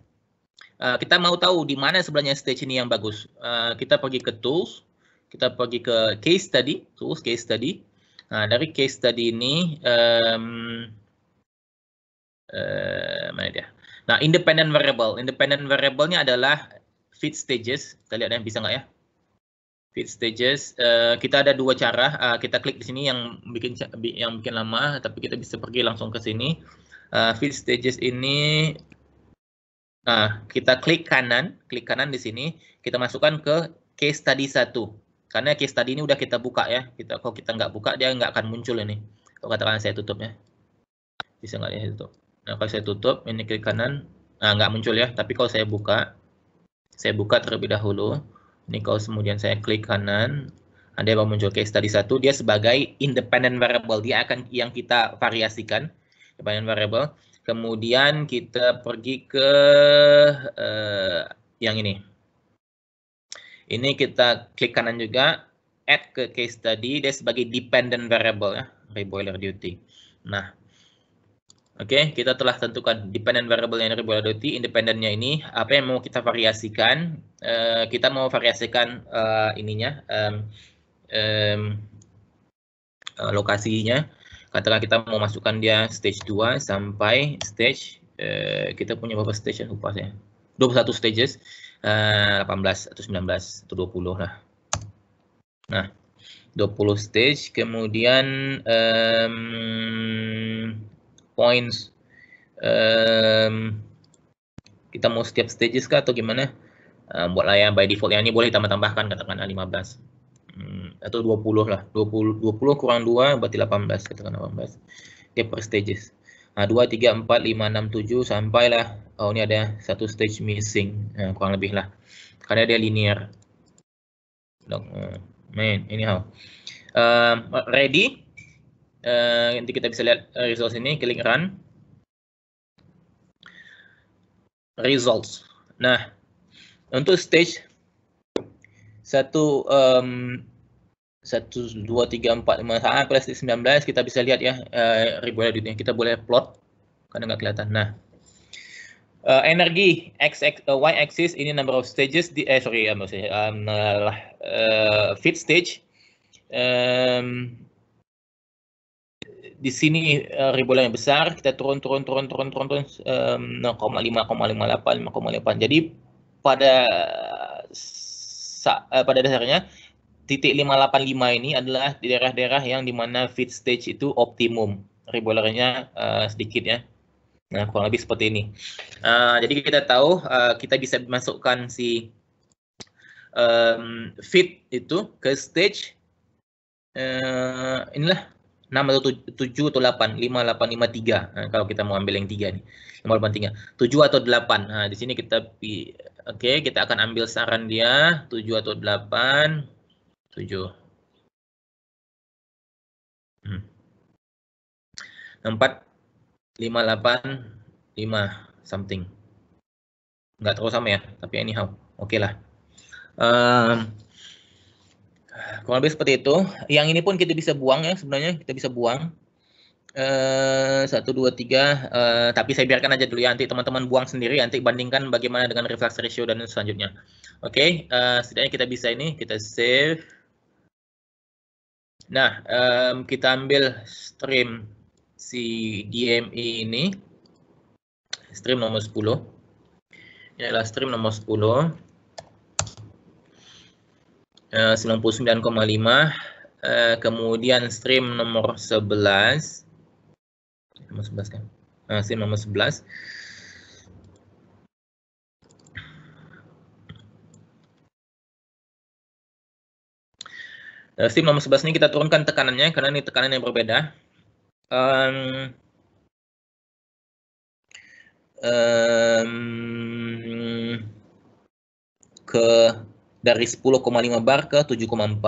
uh, kita mau tahu di mana sebenarnya stage ini yang bagus uh, kita pergi ke tools kita pergi ke case study tools case study nah dari case study ini um, uh, mana dia nah independent variable independent variable-nya adalah fit stages kita lihat yang bisa nggak ya Fit stages. Uh, kita ada dua cara. Uh, kita klik di sini yang bikin yang bikin lama, tapi kita bisa pergi langsung ke sini uh, eh, feed stages ini uh, kita klik kanan, klik kanan di sini, kita masukkan ke case tadi satu, Karena case tadi ini udah kita buka ya. Kita kalau kita nggak buka dia nggak akan muncul ini. Kalau katakan saya tutup ya. Bisa nggak ya tutup. Nah, kalau saya tutup ini klik kanan nah, nggak muncul ya. Tapi kalau saya buka saya buka terlebih dahulu. Ini kalau kemudian saya klik kanan ada yang muncul case tadi satu dia sebagai independent variable dia akan yang kita variasikan dependent variable. Kemudian kita pergi ke uh, yang ini. Ini kita klik kanan juga, add ke case study, dia sebagai dependent variable ya, dari boiler duty. Nah, Oke, okay, kita telah tentukan dependent variable yang dari duty, independennya ini, apa yang mau kita variasikan, uh, kita mau variasikan uh, ininya, um, um, uh, lokasinya, katakan kita mau masukkan dia stage 2 sampai stage uh, kita punya berapa stage yang lupa saya 21 stages uh, eh, 18 atau 19 atau 20 lah nah 20 stage kemudian um, points um, kita mau setiap stages kah atau gimana uh, eh, buatlah ya by default yang ini boleh tambah-tambahkan katakanlah 15 hmm, atau 20 lah 20 20 kurang 2 berarti 18 katakan 18 okay, per stages nah, 2 3 4 5 6 7 sampailah oh ini ada satu stage missing nah, kurang lebih lah karena dia linear hmm, main anyhow how ehm, ready uh, nanti kita bisa lihat eh, resource ini klik run results nah untuk stage satu um, satu dua tiga empat lima saat ah, sembilan 19 kita bisa lihat ya uh, eh, ribuan dunia kita boleh plot karena nggak kelihatan nah uh, energi x, x uh, y axis ini number of stages di eh sorry ya, maksudnya um, uh, fit stage um, di sini uh, ribuan yang besar kita turun turun turun turun turun turun um, 0,5 0,58 0,8 jadi pada sa, uh, pada dasarnya titik 585 ini adalah di daerah-daerah yang dimana feed stage itu optimum ribolernya uh, eh, sedikit ya nah kurang lebih seperti ini uh, jadi kita tahu uh, kita bisa masukkan si um, feed itu ke stage uh, inilah 6 atau 7 atau 8, 5, 8, 5, 3. Nah, kalau kita mau ambil yang 3 nih, 5, 8, 3. 7 atau 8. Nah, di sini kita Oke, kita akan ambil saran dia 7 atau 8. 7. Hmm. 4 5 8 5 something. Nggak terlalu sama ya, tapi anyhow. Oke okay lah. Um, kurang lebih seperti itu. Yang ini pun kita bisa buang ya sebenarnya, kita bisa buang. Eh, satu dua tiga eh, tapi saya biarkan aja dulu ya nanti teman-teman buang sendiri nanti bandingkan bagaimana dengan reflex ratio dan selanjutnya oke okay, uh, eh, setidaknya kita bisa ini kita save nah um, kita ambil stream si DME ini stream nomor 10 ini adalah stream nomor 10 uh, 99,5 uh, kemudian stream nomor 11 nomor 11 kan Nah, sin nomor 11 uh, scene nomor 11 ini kita turunkan tekanannya karena ini tekanan yang berbeda um, um, ke dari 10,5 bar ke 7,4 oke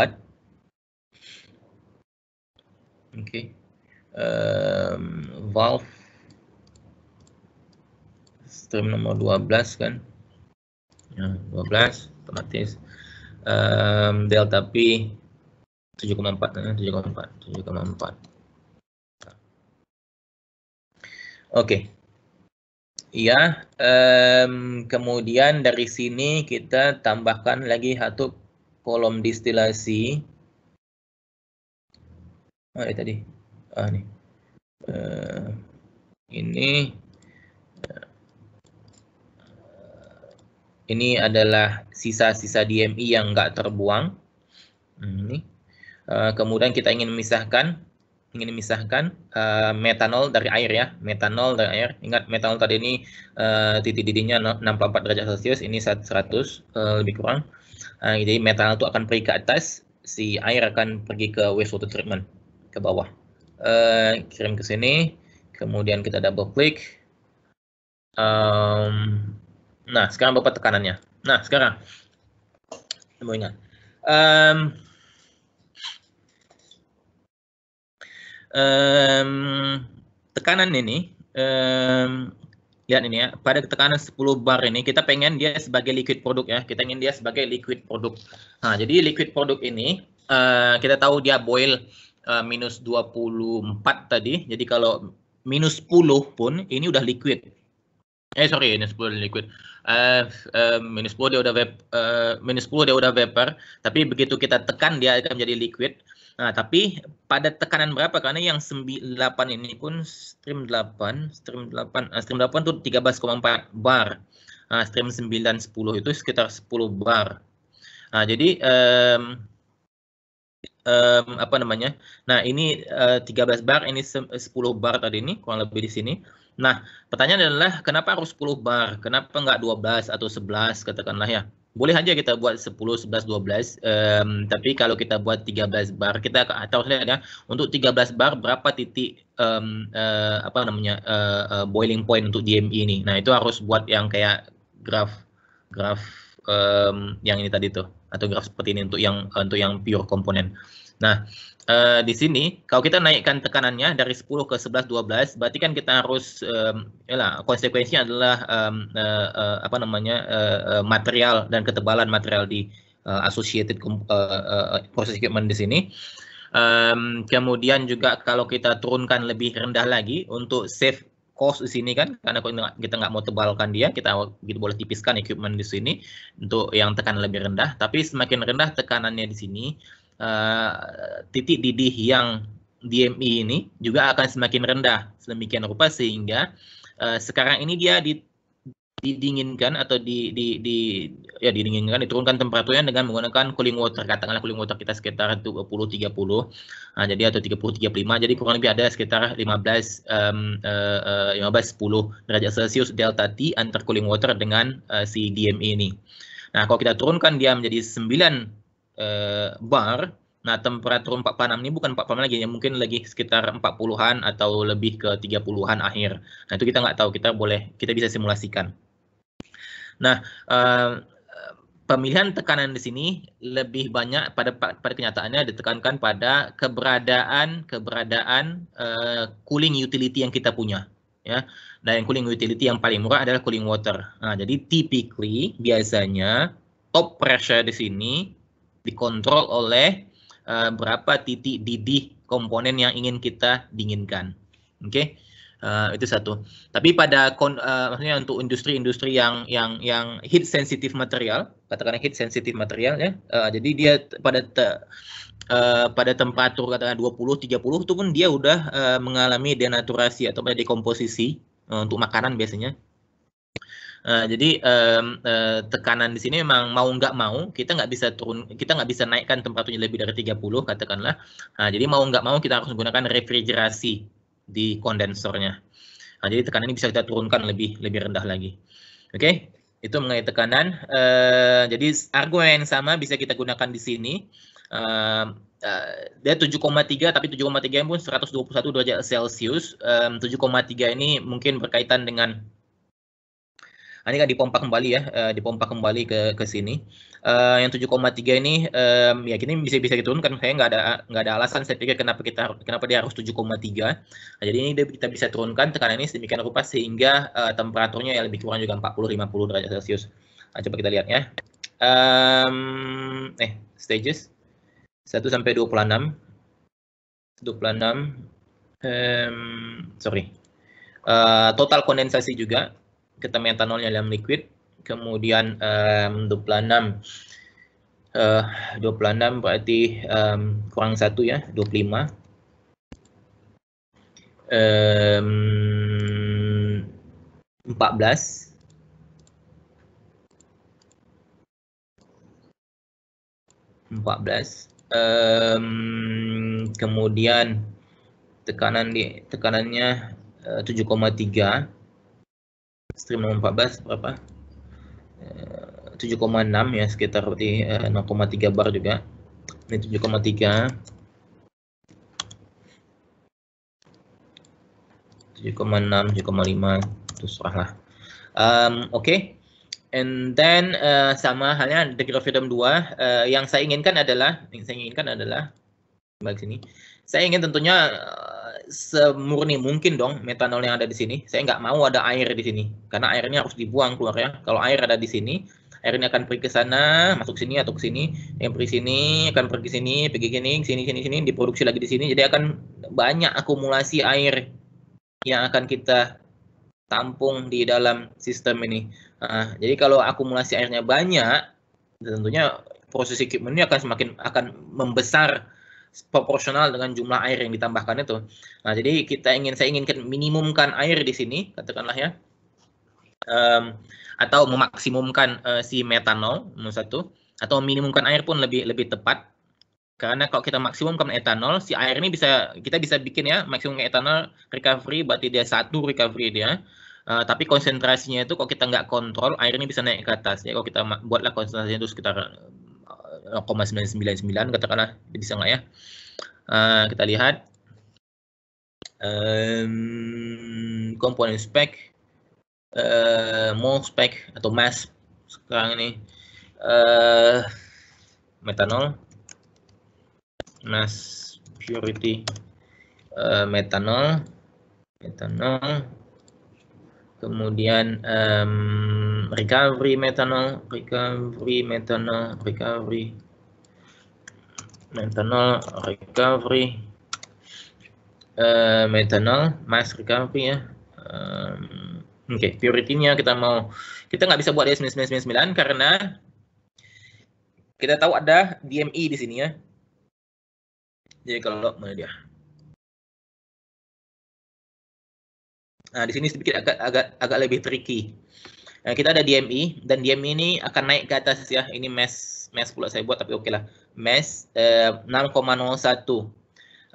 okay um, valve stream nomor 12 kan ya, 12 otomatis um, delta P 7,4 7,4 eh, Oke. Iya, um, kemudian dari sini kita tambahkan lagi satu kolom distilasi. Oh, ya tadi ah, nih. Eh, uh, ini uh, ini adalah sisa-sisa DMI e yang nggak terbuang. Hmm, ini. Uh, kemudian kita ingin memisahkan ingin memisahkan uh, metanol dari air ya, metanol dari air. Ingat metanol tadi ini uh, titik didihnya 64 derajat Celcius, ini 100 uh, lebih kurang. Uh, jadi metanol itu akan pergi ke atas, si air akan pergi ke wastewater treatment ke bawah. Eh, kirim ke sini, kemudian kita double klik. Um, nah, sekarang Bapak tekanannya. Nah, sekarang, mau Um, um, tekanan ini, um, lihat ya, ini ya, pada tekanan 10 bar ini kita pengen dia sebagai liquid produk ya, kita ingin dia sebagai liquid produk. Nah, jadi liquid produk ini uh, kita tahu dia boil Eh, minus 24 tadi. Jadi kalau minus 10 pun ini udah liquid. Eh sorry, eh, eh, minus 10 liquid. Uh, uh, minus 10 dia udah vap, uh, minus 10 dia udah vapor, tapi begitu kita tekan dia akan menjadi liquid. Nah, tapi pada tekanan berapa? Karena yang 8 ini pun stream 8, stream 8, uh, stream 8 itu 13,4 bar. Nah, stream 9 10 itu sekitar 10 bar. Nah, jadi um, um, apa namanya? Nah, ini uh, eh, 13 bar, ini 10 eh, bar tadi ini kurang lebih di sini. Nah, pertanyaan adalah kenapa harus 10 bar? Kenapa nggak 12 atau 11 katakanlah ya? Boleh aja kita buat 10, 11, 12, um, tapi kalau kita buat 13 bar, kita tahu sendiri ya, untuk 13 bar berapa titik um, uh, apa namanya uh, uh, boiling point untuk DME ini. Nah, itu harus buat yang kayak graf graf um, yang ini tadi tuh atau graf seperti ini untuk yang eh, untuk yang pure komponen. Nah, eh, di sini kalau kita naikkan tekanannya dari 10 ke 11 12 berarti kan kita harus eh, lah konsekuensinya adalah eh, eh, apa namanya eh, eh, material dan ketebalan material di eh, associated eh, eh, eh proses equipment di sini. Um, kemudian juga kalau kita turunkan lebih rendah lagi untuk safe kos di sini kan karena kita nggak mau tebalkan dia kita gitu boleh tipiskan equipment di sini untuk yang tekan lebih rendah tapi semakin rendah tekanannya di sini uh, titik didih yang DMI ini juga akan semakin rendah sedemikian rupa sehingga uh, sekarang ini dia di didinginkan atau di, di, di ya didinginkan diturunkan temperaturnya dengan menggunakan cooling water katakanlah cooling water kita sekitar 20 30 nah, jadi atau 30 35 jadi kurang lebih ada sekitar 15 um, uh, 15 10 derajat Celsius delta T antar cooling water dengan uh, si DME ini nah kalau kita turunkan dia menjadi 9 uh, eh, bar Nah, temperatur 46 ini bukan 46 lagi, ya mungkin lagi sekitar 40-an atau lebih ke 30-an akhir. Nah, itu kita nggak tahu, kita boleh, kita bisa simulasikan. Nah, uh, pemilihan tekanan di sini lebih banyak pada pada kenyataannya ditekankan pada keberadaan keberadaan uh, cooling utility yang kita punya ya. Dan yang cooling utility yang paling murah adalah cooling water. Nah, jadi typically biasanya top pressure di sini dikontrol oleh uh, berapa titik didih komponen yang ingin kita dinginkan. Oke. Okay? Uh, itu satu. Tapi pada kon, uh, maksudnya untuk industri-industri yang yang yang heat sensitive material, katakanlah heat sensitive material ya. Uh, jadi dia pada te, uh, pada temperatur katakan 20 30 itu pun dia udah uh, mengalami denaturasi atau pada dekomposisi uh, untuk makanan biasanya. Uh, jadi um, uh, tekanan di sini memang mau nggak mau kita nggak bisa turun kita nggak bisa naikkan temperaturnya lebih dari 30 katakanlah. Nah, jadi mau nggak mau kita harus menggunakan refrigerasi di kondensornya. Nah, jadi tekanan ini bisa kita turunkan lebih lebih rendah lagi. Oke, okay? itu mengenai tekanan. Uh, jadi argumen yang sama bisa kita gunakan di sini. Uh, uh, dia 7,3 tapi 7,3 pun 121 derajat Celcius. Um, 7,3 ini mungkin berkaitan dengan nah, ini kan dipompa kembali ya, uh, dipompa kembali ke ke sini uh, yang 7,3 ini um, ya gini bisa bisa diturunkan saya nggak ada nggak ada alasan saya pikir kenapa kita kenapa dia harus 7,3 nah, jadi ini dia, kita bisa turunkan tekanan ini sedemikian rupa sehingga uh, temperaturnya ya lebih kurang juga 40 50 derajat celcius nah, coba kita lihat ya um, eh stages 1 sampai 26 26 um, sorry uh, total kondensasi juga kita metanolnya dalam liquid kemudian um, 26 uh, 26 berarti um, kurang satu ya 25 um, 14 14 um, kemudian tekanan di tekanannya uh, 7,3 stream 14 berapa 7,6 ya sekitar berarti eh, 0,3 bar juga ini 7,3 7,6 7,5 itu serahlah um, oke okay. and then uh, sama halnya degree of freedom 2 uh, eh, yang saya inginkan adalah yang saya inginkan adalah balik sini saya ingin tentunya semurni mungkin dong metanol yang ada di sini. Saya nggak mau ada air di sini, karena airnya harus dibuang keluar ya. Kalau air ada di sini, air ini akan pergi ke sana, masuk sini atau ke sini, yang pergi sini, akan pergi sini, pergi sini sini, sini, sini, diproduksi lagi di sini. Jadi akan banyak akumulasi air yang akan kita tampung di dalam sistem ini. Nah, jadi kalau akumulasi airnya banyak, tentunya proses equipment ini akan semakin akan membesar proporsional dengan jumlah air yang ditambahkan itu. Nah, jadi kita ingin saya inginkan minimumkan air di sini, katakanlah ya. Um, atau memaksimumkan uh, si metanol nomor satu atau minimumkan air pun lebih lebih tepat karena kalau kita maksimumkan etanol si air ini bisa kita bisa bikin ya maksimum etanol recovery berarti dia satu recovery dia Uh, tapi konsentrasinya itu kalau kita nggak kontrol air ini bisa naik ke atas ya kalau kita buatlah konsentrasinya itu sekitar 0,999 katakanlah bisa nggak ya? Uh, kita lihat um, komponen spek, uh, eh, mole spek atau mass sekarang ini uh, metanol, mass purity uh, metanol, metanol kemudian um, recovery metanol recovery metanol recovery metanol recovery uh, methanol, mass recovery ya. Um, Oke, okay, purity-nya kita mau kita nggak bisa buat D9999 karena kita tahu ada DMI e di sini ya. Jadi kalau mana dia? Nah, di sini sedikit agak agak agak lebih tricky. Nah, kita ada DMI e, dan DMI e ini akan naik ke atas ya. Ini mes mes pula saya buat tapi oke okay lah. mes eh, 6,01 2072.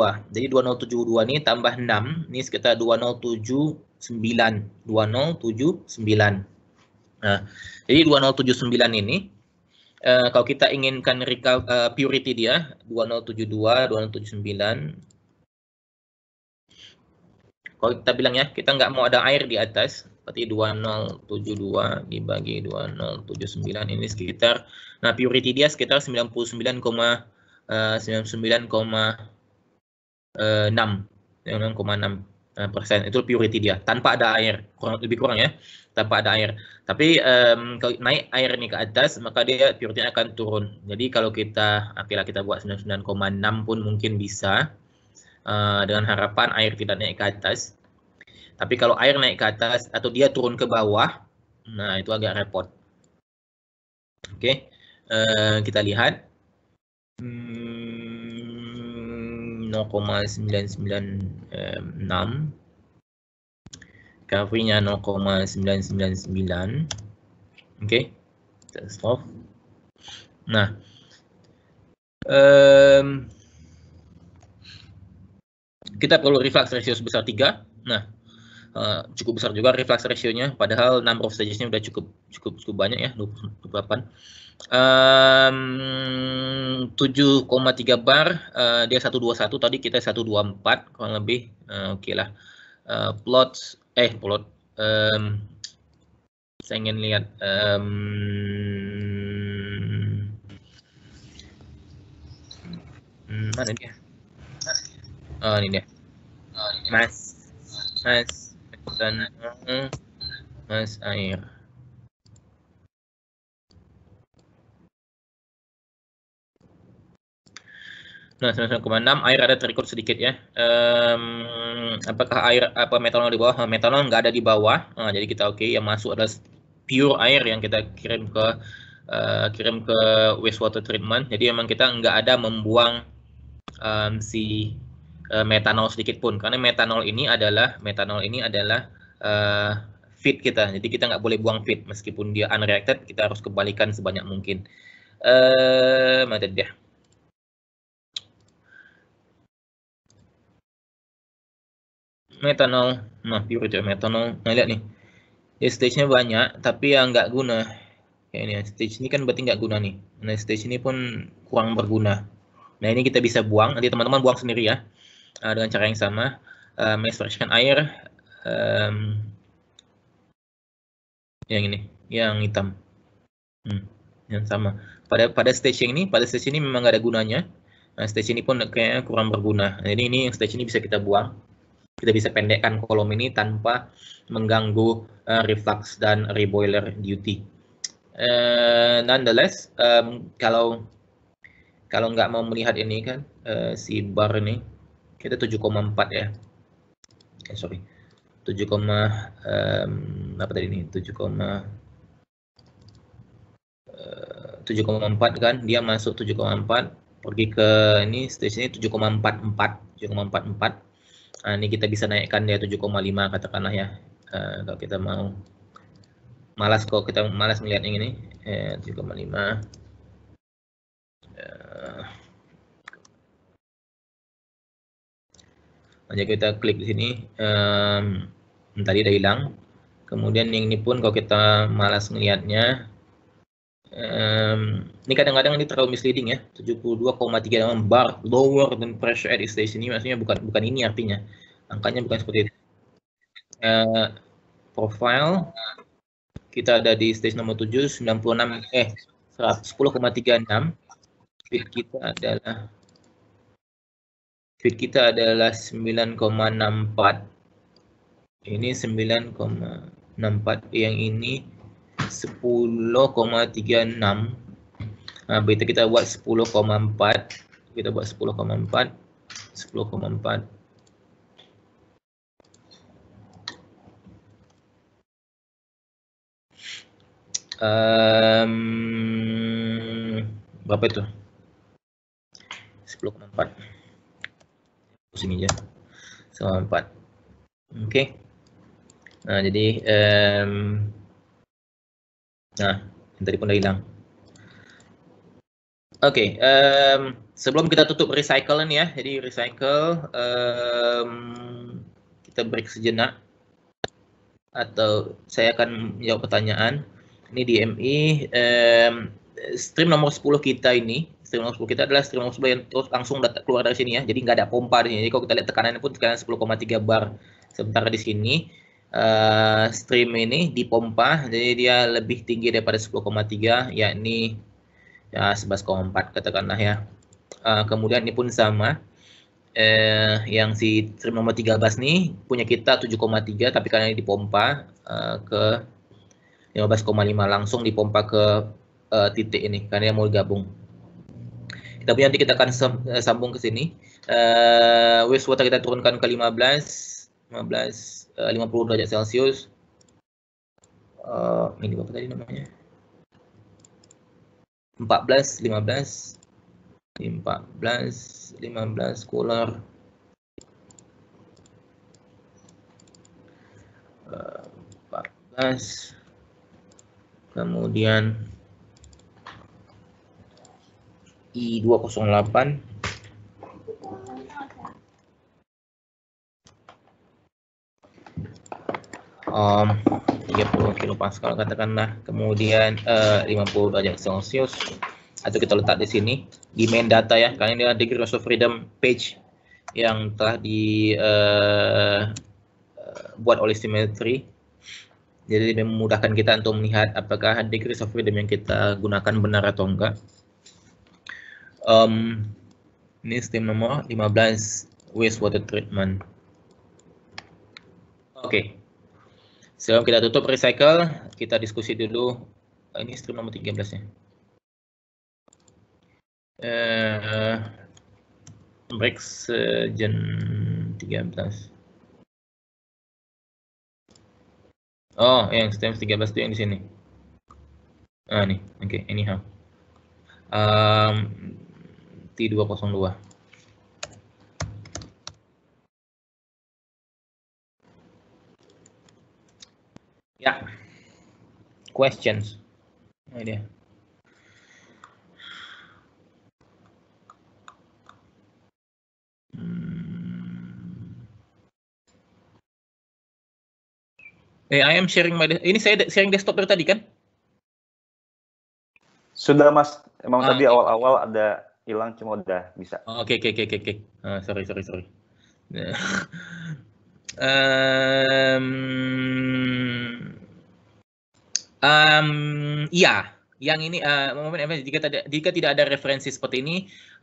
Ah, jadi 2072 ah, ini tambah 6, ini sekitar 2079, 2079. Nah, jadi 2079 ini eh, kalau kita inginkan recall, uh, purity dia 2072, 2079 kalau kita bilang ya kita nggak mau ada air di atas berarti 2072 dibagi 2079 ini sekitar nah purity dia sekitar 99,99,6 eh, eh, eh, persen itu purity dia tanpa ada air kurang lebih kurang ya tanpa ada air tapi um, kalau naik air ini ke atas maka dia purity akan turun jadi kalau kita akhirnya kita buat 99,6 pun mungkin bisa uh, dengan harapan air tidak naik ke atas tapi kalau air naik ke atas atau dia turun ke bawah, nah itu agak repot. Oke, okay. uh, eh, kita lihat. Hmm, 0,996 Kavinya 0,999 Oke okay. Kita stop Nah um, Kita perlu reflux ratio sebesar 3 Nah uh, cukup besar juga refleks ratio-nya padahal number of stages-nya udah cukup cukup cukup banyak ya 28 um, 7,3 bar uh, dia 121 tadi kita 124 kurang lebih uh, oke okay lah uh, plot eh plot um, saya ingin lihat um, mana oh, dia oh, ini dia. mas mas Sana'u Mas Air. Nah, 99,6 air ada terikut sedikit ya. Um, apakah air apa metanol di bawah? Metanol nggak ada di bawah. Nah, jadi kita oke okay, yang masuk adalah pure air yang kita kirim ke uh, kirim ke wastewater treatment. Jadi memang kita nggak ada membuang um, si Eh, metanol sedikit pun karena metanol ini adalah metanol ini adalah uh, feed kita jadi kita nggak boleh buang feed meskipun dia unreacted kita harus kembalikan sebanyak mungkin uh, mana dia metanol nah pure metanol nah lihat nih ya stage-nya banyak tapi yang nggak guna ya ini stage ini kan berarti nggak guna nih nah stage ini pun kurang berguna nah ini kita bisa buang nanti teman-teman buang sendiri ya uh, dengan cara yang sama, uh, air um, yang ini, yang hitam, hmm, yang sama. Pada pada stage ini, pada stage ini memang gak ada gunanya. Nah, stage ini pun kayaknya kurang berguna. Nah, jadi ini stage ini bisa kita buang. Kita bisa pendekkan kolom ini tanpa mengganggu uh, reflux dan reboiler duty. Uh, nonetheless, um, kalau kalau nggak mau melihat ini kan uh, si bar ini kita 7,4 ya eh sorry 7, um, apa tadi ini 7, uh, 7,4 kan dia masuk 7,4 pergi ke ini stage ini 7,44 7,44 Nah, ini kita bisa naikkan dia 7,5 katakanlah ya. Uh, kalau kita mau malas kok kita malas melihat yang ini eh, 7,5 uh, Hanya kita klik di sini, um, tadi udah hilang. Kemudian yang ini pun kalau kita malas melihatnya. um, ini kadang-kadang ini terlalu misleading ya. 72,3 bar lower than pressure at station ini maksudnya bukan bukan ini artinya. Angkanya bukan seperti itu. Uh, profile kita ada di stage nomor 7 96 eh 10,36 speed kita adalah Fit kita adalah 9,64. Ini 9,64. Yang ini 10,36. Nah, beta kita buat 10,4. Kita buat 10,4. 10,4. Um, berapa itu? 10,4 sini aja sama 4 oke okay. nah jadi um, nah yang tadi pun udah hilang oke okay, um, sebelum kita tutup recycle recyclean ya jadi recycle um, kita break sejenak atau saya akan menjawab pertanyaan ini di MI um, e, stream nomor 10 kita ini stream Oxbow kita adalah stream Oxbow yang terus langsung datang keluar dari sini ya. Jadi nggak ada pompa di sini. Jadi kalau kita lihat tekanannya pun tekanan 10,3 bar. Sementara di sini uh, stream ini dipompa, jadi dia lebih tinggi daripada 10,3, yakni ya 11,4 katakanlah ya. Uh, kemudian ini pun sama. Eh, yang si stream nomor 13 nih punya kita 7,3 tapi karena ini dipompa uh, ke 15,5 langsung dipompa ke uh, titik ini karena dia mau gabung tapi nanti kita akan eh, sambung ke sini uh, wastewater kita turunkan ke 15 15 uh, 50 derajat celcius uh, ini berapa tadi namanya 14 15 14 15 cooler uh, 14 kemudian I208 um, 30 kilopascal katakanlah kemudian eh, uh, 50 derajat celcius atau kita letak di sini di main data ya karena ini adalah degree of freedom page yang telah dibuat eh, uh, oleh simetri jadi memudahkan kita untuk melihat apakah degree of freedom yang kita gunakan benar atau enggak um, ini stream nomor 15 wastewater treatment oke okay. sebelum kita tutup recycle kita diskusi dulu eh, ini stream nomor 13 ya uh, break sejen 13 Oh, yang stem 13 itu yang di sini. Ah, nih. Oke, okay, anyhow. Um, T 202 Ya. Questions. Ini dia. Hmm. Eh, I am sharing my ini saya sharing desktop dari tadi kan? Sudah Mas, emang ah, tadi awal-awal ada hilang cuma udah bisa. Oh, oke oke oke oke. Ah, sorry sorry sorry. um, um, iya, yang ini uh, jika tidak jika tidak ada referensi seperti ini,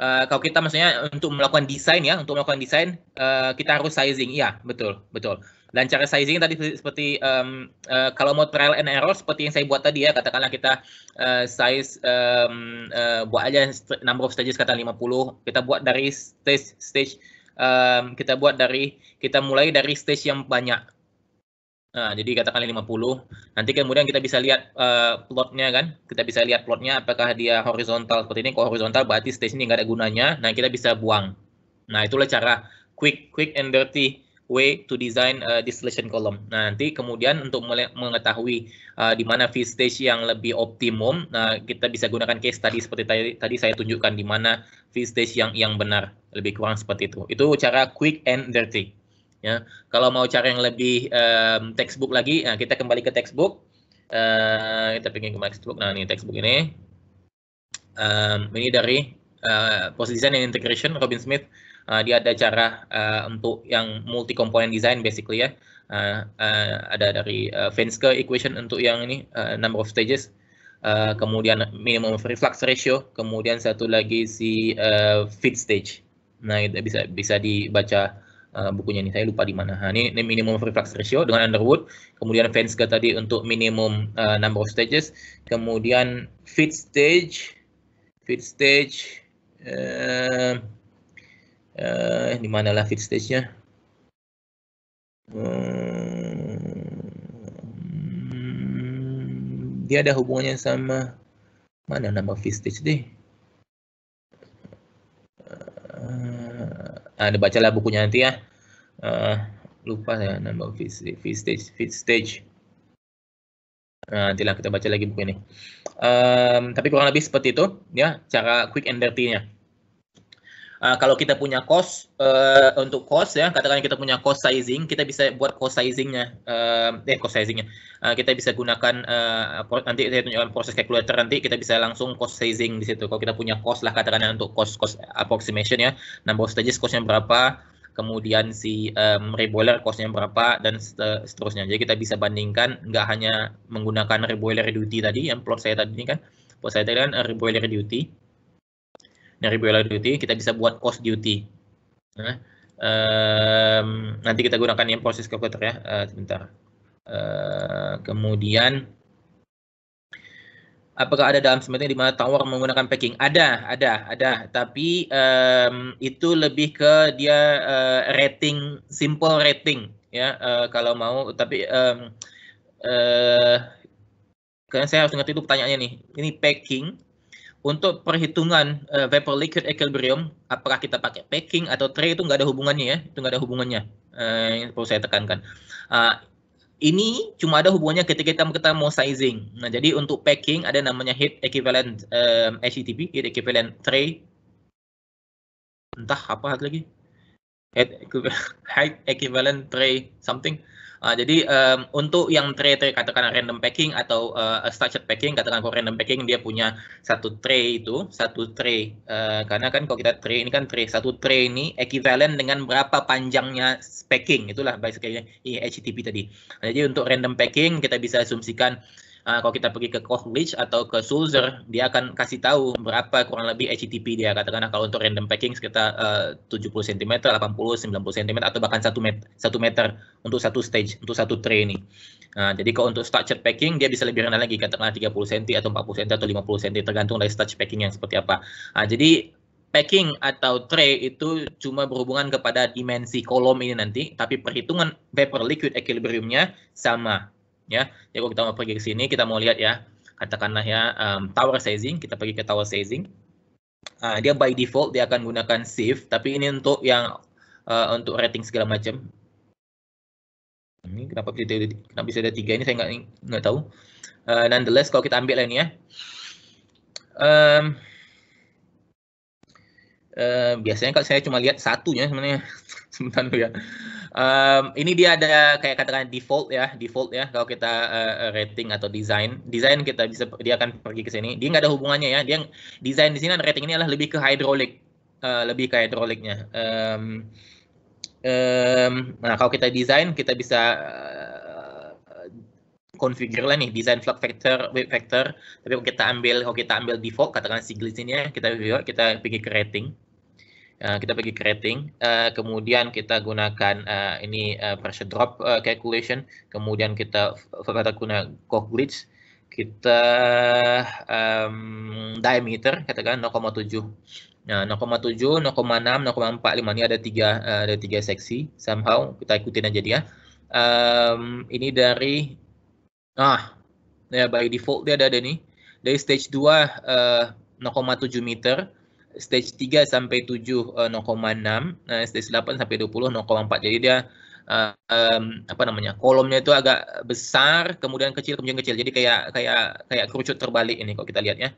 uh, kalau kita maksudnya untuk melakukan desain ya, untuk melakukan desain uh, kita harus sizing. Iya, betul betul. Dan cara sizing tadi seperti um, uh, kalau mau trial and error seperti yang saya buat tadi ya, katakanlah kita uh, size um, uh, buat aja number of stages kata 50, kita buat dari stage stage um, kita buat dari kita mulai dari stage yang banyak. Nah, jadi katakanlah 50. Nanti kemudian kita bisa lihat uh, plotnya kan. Kita bisa lihat plotnya apakah dia horizontal seperti ini. Kalau horizontal berarti stage ini nggak ada gunanya. Nah, kita bisa buang. Nah, itulah cara quick, quick and dirty way to design a distillation column. Nah, nanti kemudian untuk mengetahui uh, di mana feed stage yang lebih optimum, nah kita bisa gunakan case study seperti tadi, tadi saya tunjukkan di mana feed stage yang yang benar, lebih kurang seperti itu. Itu cara quick and dirty. Ya, kalau mau cara yang lebih um, textbook lagi, nah kita kembali ke textbook. Uh, kita pingin ke textbook. Nah, ini textbook ini. Um, ini dari uh, Post and Integration Robin Smith uh, dia ada cara uh, untuk yang multi component design basically ya uh, uh, ada dari uh, Venske equation untuk yang ini uh, number of stages uh, kemudian minimum reflux ratio kemudian satu lagi si uh, fit stage nah itu bisa bisa dibaca uh, bukunya ini saya lupa di mana nah, ini, ini minimum reflux ratio dengan Underwood kemudian Venske tadi untuk minimum uh, number of stages kemudian fit stage fit stage eh di lah fit stage-nya? Hmm, dia ada hubungannya sama mana nama fit stage deh? baca bacalah bukunya nanti ya. Uh, lupa ya nama fit feed stage. Fit stage. Nah, lah kita baca lagi buku ini. Um, tapi kurang lebih seperti itu, ya, cara quick and dirty-nya uh, kalau kita punya cost uh, untuk cost ya katakan kita punya cost sizing kita bisa buat cost sizingnya uh, eh cost sizingnya uh, kita bisa gunakan uh, nanti saya tunjukkan proses calculator nanti kita bisa langsung cost sizing di situ kalau kita punya cost lah katakan untuk cost cost approximation ya number nah, of stages costnya berapa kemudian si um, reboiler costnya berapa dan seterusnya jadi kita bisa bandingkan nggak hanya menggunakan reboiler duty tadi yang plot saya tadi ini kan plot saya tadi kan reboiler duty dari Bella Duty, kita bisa buat cost duty. Nah, um, nanti kita gunakan yang proses calculator ya, uh, sebentar. Uh, kemudian, apakah ada dalam semeter di mana tawar menggunakan packing? Ada, ada, ada. Tapi um, itu lebih ke dia uh, rating, simple rating ya uh, kalau mau. Tapi um, uh, karena saya harus ngerti itu pertanyaannya nih. Ini packing untuk perhitungan uh, vapor liquid equilibrium, apakah kita pakai packing atau tray itu nggak ada hubungannya ya, itu nggak ada hubungannya uh, yang perlu saya tekankan. Uh, ini cuma ada hubungannya ketika kita, kita mau sizing. Nah, jadi untuk packing ada namanya heat equivalent um, HETP, heat equivalent tray. Entah apa lagi height equivalent tray something. Uh, jadi um, untuk yang tray-tray katakan random packing atau uh, structured packing, katakan kalau random packing dia punya satu tray itu, satu tray. Uh, karena kan kalau kita tray ini kan tray, satu tray ini equivalent dengan berapa panjangnya packing, itulah basically HTTP eh, tadi. Nah, jadi untuk random packing kita bisa asumsikan uh, kalau kita pergi ke Cochleage atau ke Sulzer, dia akan kasih tahu berapa kurang lebih HTTP dia. Katakanlah kalau untuk random packing sekitar uh, 70 cm, 80, 90 cm, atau bahkan 1 meter, 1 meter untuk satu stage, untuk satu tray ini. Nah, jadi kalau untuk structured packing, dia bisa lebih rendah lagi, katakanlah 30 cm atau 40 cm atau 50 cm, tergantung dari stage packing yang seperti apa. Nah, jadi packing atau tray itu cuma berhubungan kepada dimensi kolom ini nanti, tapi perhitungan vapor liquid equilibriumnya sama ya. Jadi ya, kalau kita mau pergi ke sini, kita mau lihat ya, katakanlah ya um, tower sizing, kita pergi ke tower sizing. Uh, dia by default dia akan gunakan shift, tapi ini untuk yang uh, untuk rating segala macam. Ini kenapa bisa ada, kenapa bisa ada tiga ini saya nggak nggak tahu. Uh, nonetheless kalau kita ambil ini ya. Um, uh, biasanya kalau saya cuma lihat satunya sebenarnya sebentar ya. Um, ini dia ada kayak katakan default ya, default ya kalau kita uh, rating atau design. Design kita bisa dia akan pergi ke sini. Dia nggak ada hubungannya ya. Dia design di sini dan rating ini adalah lebih ke hidrolik uh, eh, lebih ke hidroliknya Um, um, nah kalau kita design kita bisa eh, configure lah nih design flat factor weight factor tapi kalau kita ambil kalau kita ambil default katakan si glitch ini ya kita kita pergi ke rating Eh, kita bagi ke rating, uh, kemudian kita gunakan uh, ini uh, pressure drop uh, calculation, kemudian kita kita guna Koch-Blitz, kita um, diameter katakan 0,7. Nah, 0,7, 0,6, 0,45 ini ada tiga uh, ada tiga seksi somehow kita ikutin aja dia. Um, ini dari ah ya by default dia ada, ada nih dari stage 2 uh, 0,7 meter stage 3 sampai 7 uh, 0,6, uh, stage 8 sampai 20 0,4. Jadi dia uh, um, apa namanya? kolomnya itu agak besar, kemudian kecil, kemudian kecil. Jadi kayak kayak kayak kerucut terbalik ini kalau kita lihat ya.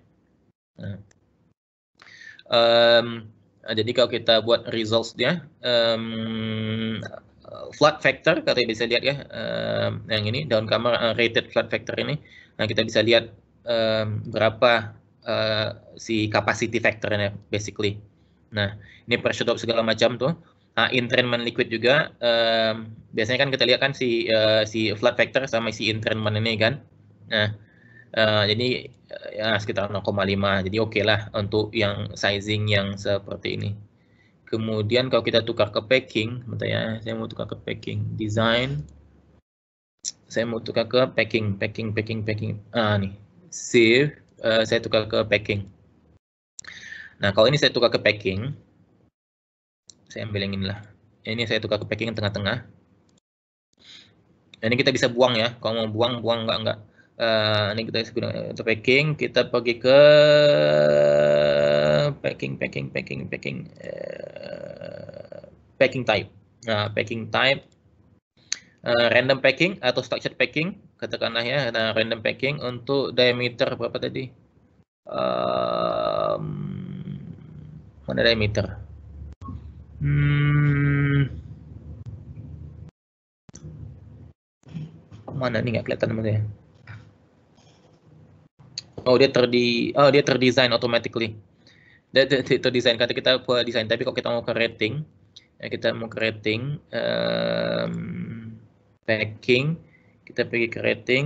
Uh. Um, jadi kalau kita buat results dia um, flood factor kalian bisa lihat ya um, yang ini down kamar uh, eh, rated flat factor ini. Nah, kita bisa lihat um, berapa Eh, si capacity factor ini basically. Nah, ini pressure drop segala macam tuh. Nah, entrainment liquid juga um, biasanya kan kita lihat kan si uh, si flood factor sama si entrainment ini kan. Nah, uh, jadi ya sekitar 0,5. Jadi oke okay lah untuk yang sizing yang seperti ini. Kemudian kalau kita tukar ke packing, bentar ya, saya mau tukar ke packing, design. Saya mau tukar ke packing, packing, packing, packing. Ah nih, save Eh, saya tukar ke packing. Nah, kalau ini saya tukar ke packing, saya ambil yang inilah. Ini saya tukar ke packing tengah-tengah. ini kita bisa buang ya. Kalau mau buang, buang enggak enggak. Uh, ini kita untuk packing, kita pergi ke packing, packing, packing, packing, uh, packing type. Nah, packing type uh, random packing atau structured packing katakanlah ya nah, random packing untuk diameter berapa tadi um, mana diameter hmm, mana nih nggak kelihatan namanya oh dia terdi oh dia terdesain automatically dia, dia terdesain kata kita buat desain tapi kalau kita mau ke rating ya kita mau ke rating um, packing, kita pergi ke rating,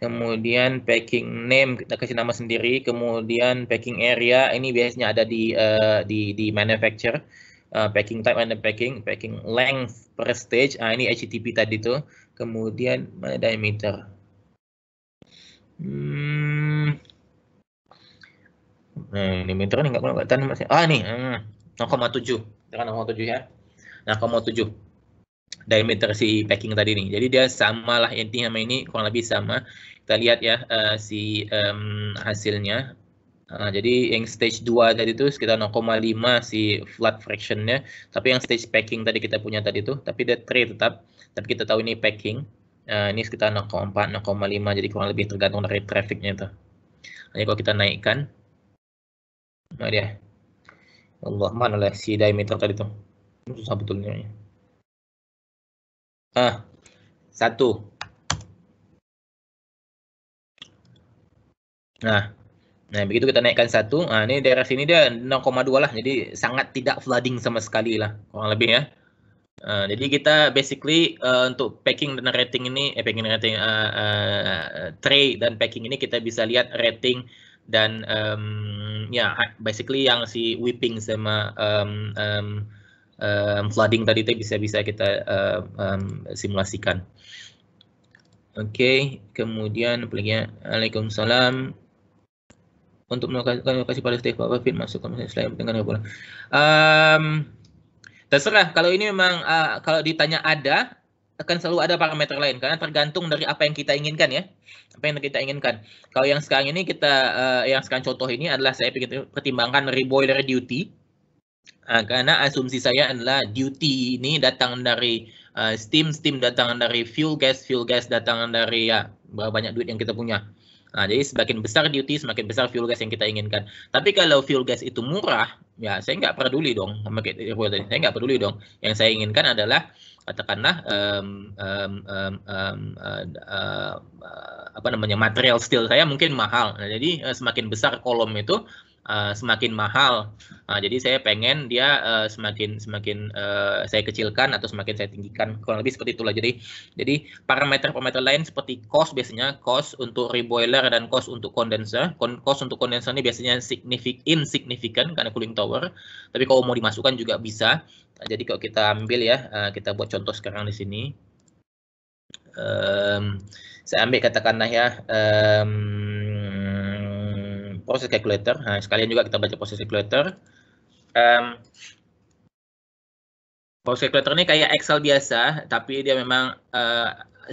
kemudian packing name kita kasih nama sendiri, kemudian packing area ini biasanya ada di uh, di di manufacturer. Uh, eh, packing type and packing, packing length per stage. Ah, ini HTTP tadi tuh. Kemudian mana diameter? Hmm. Nah, ini meter ini nggak kelihatan masih. Ah, ini. Hmm. 0,7. kan 0,7 ya. 0,7. Nah, diameter si packing tadi nih. Jadi dia samalah lah intinya sama ini kurang lebih sama. Kita lihat ya uh, si um, hasilnya. Uh, jadi yang stage 2 tadi itu sekitar 0,5 si flat fractionnya. Tapi yang stage packing tadi kita punya tadi itu, tapi dia tray tetap. Tapi kita tahu ini packing. Uh, ini sekitar 0,4, 0,5. Jadi kurang lebih tergantung dari trafficnya itu. Jadi kalau kita naikkan, nah dia. Allah mana lah si diameter tadi itu. Susah betulnya. Ah, satu. Nah, nah begitu kita naikkan satu, nah ini daerah sini dia 0,2 lah, jadi sangat tidak flooding sama sekali lah, kurang lebih ya. Uh, jadi kita basically uh, untuk packing dan rating ini, eh packing dan rating, uh, uh, tray dan packing ini kita bisa lihat rating dan um, ya yeah, basically yang si whipping sama um, um, um, flooding tadi itu bisa-bisa kita um, um, simulasikan. Oke, okay. kemudian apalagi ya? Waalaikumsalam. Untuk melakukan lokasi pada setiap apa fit masuk ke selain dengan apa ya, Um, terserah kalau ini memang uh, kalau ditanya ada akan selalu ada parameter lain karena tergantung dari apa yang kita inginkan ya apa yang kita inginkan kalau yang sekarang ini kita uh, yang sekarang contoh ini adalah saya pikir pertimbangkan reboiler duty Uh, ah, karena asumsi saya adalah duty ini datang dari uh, steam, steam datang dari fuel gas, fuel gas datang dari ya berapa banyak duit yang kita punya. Nah, jadi semakin besar duty, semakin besar fuel gas yang kita inginkan. Tapi kalau fuel gas itu murah, ya saya nggak peduli dong Saya nggak peduli dong. Yang saya inginkan adalah katakanlah um, um, um, um, uh, uh, apa namanya material steel saya mungkin mahal. Nah, jadi eh, semakin besar kolom itu, Eh, semakin mahal. Nah, jadi saya pengen dia uh, semakin semakin uh, saya kecilkan atau semakin saya tinggikan kurang lebih seperti itulah. Jadi jadi parameter-parameter lain seperti cost biasanya cost untuk reboiler dan cost untuk kondenser. cost untuk kondensor ini biasanya significant insignificant karena cooling tower. Tapi kalau mau dimasukkan juga bisa. Nah, jadi kalau kita ambil ya uh, kita buat contoh sekarang di sini. Um, saya ambil katakanlah ya um, proses calculator. Nah, sekalian juga kita baca proses calculator. Um, proses calculator ini kayak Excel biasa, tapi dia memang uh,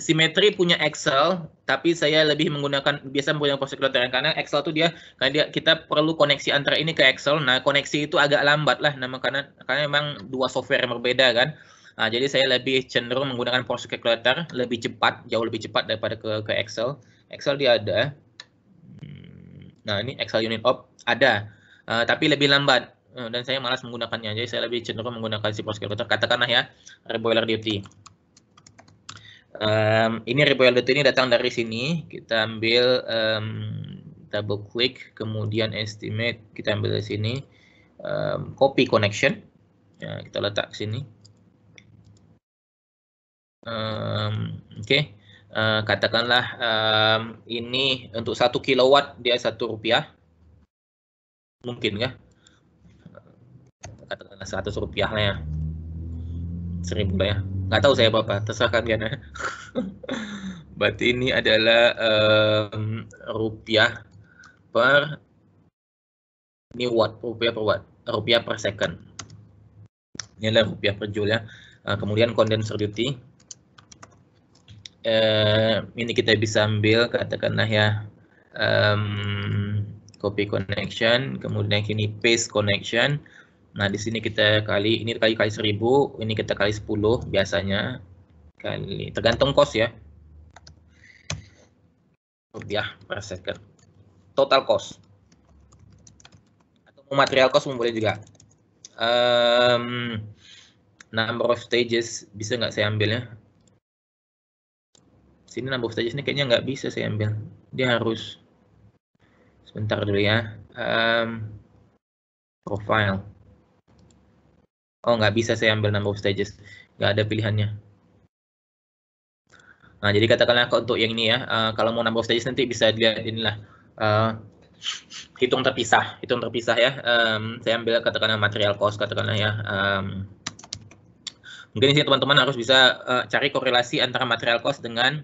simetri punya Excel, tapi saya lebih menggunakan biasa menggunakan proses calculator karena Excel itu dia karena dia kita perlu koneksi antara ini ke Excel. Nah, koneksi itu agak lambat lah, namun karena karena memang dua software yang berbeda kan. Nah, jadi saya lebih cenderung menggunakan proses calculator, lebih cepat, jauh lebih cepat daripada ke, ke Excel. Excel dia ada, Nah, ini Excel Unit Op ada, uh, tapi lebih lambat uh, dan saya malas menggunakannya. Jadi saya lebih cenderung menggunakan si PostgreSQL. Katakanlah ya, reboiler duty. Um, ini reboiler duty ini datang dari sini. Kita ambil um, double klik, kemudian estimate kita ambil dari sini um, copy connection. Ya, kita letak sini. Um, Oke, okay. Eh, katakanlah um, ini untuk satu kilowatt dia satu rupiah, mungkin ya Katakanlah satu rupiah lah ya, seribu lah ya. Nggak tahu saya bapak terserah kalian ya. Berarti ini adalah um, rupiah per ini watt, rupiah per watt, rupiah per second. Ini adalah rupiah per joule ya. Eh, kemudian condenser duty Eh, ini kita bisa ambil katakanlah ya um, copy connection, kemudian ini paste connection. Nah, di sini kita kali, ini kali kali 1000, ini kita kali 10 biasanya. Kali, tergantung cost ya. Rupiah ya, per second. Total cost. Atau material cost boleh juga. Um, number of stages, bisa nggak saya ambilnya? sini nambah stages ini kayaknya nggak bisa saya ambil. Dia harus sebentar dulu ya. Um, profile. Oh nggak bisa saya ambil nambah of stages, nggak ada pilihannya. Nah jadi katakanlah untuk yang ini ya, uh, kalau mau nambah of stages nanti bisa dilihat inilah uh, hitung terpisah, hitung terpisah ya. Um, saya ambil katakanlah material cost katakanlah ya. Um, mungkin sih teman-teman harus bisa uh, cari korelasi antara material cost dengan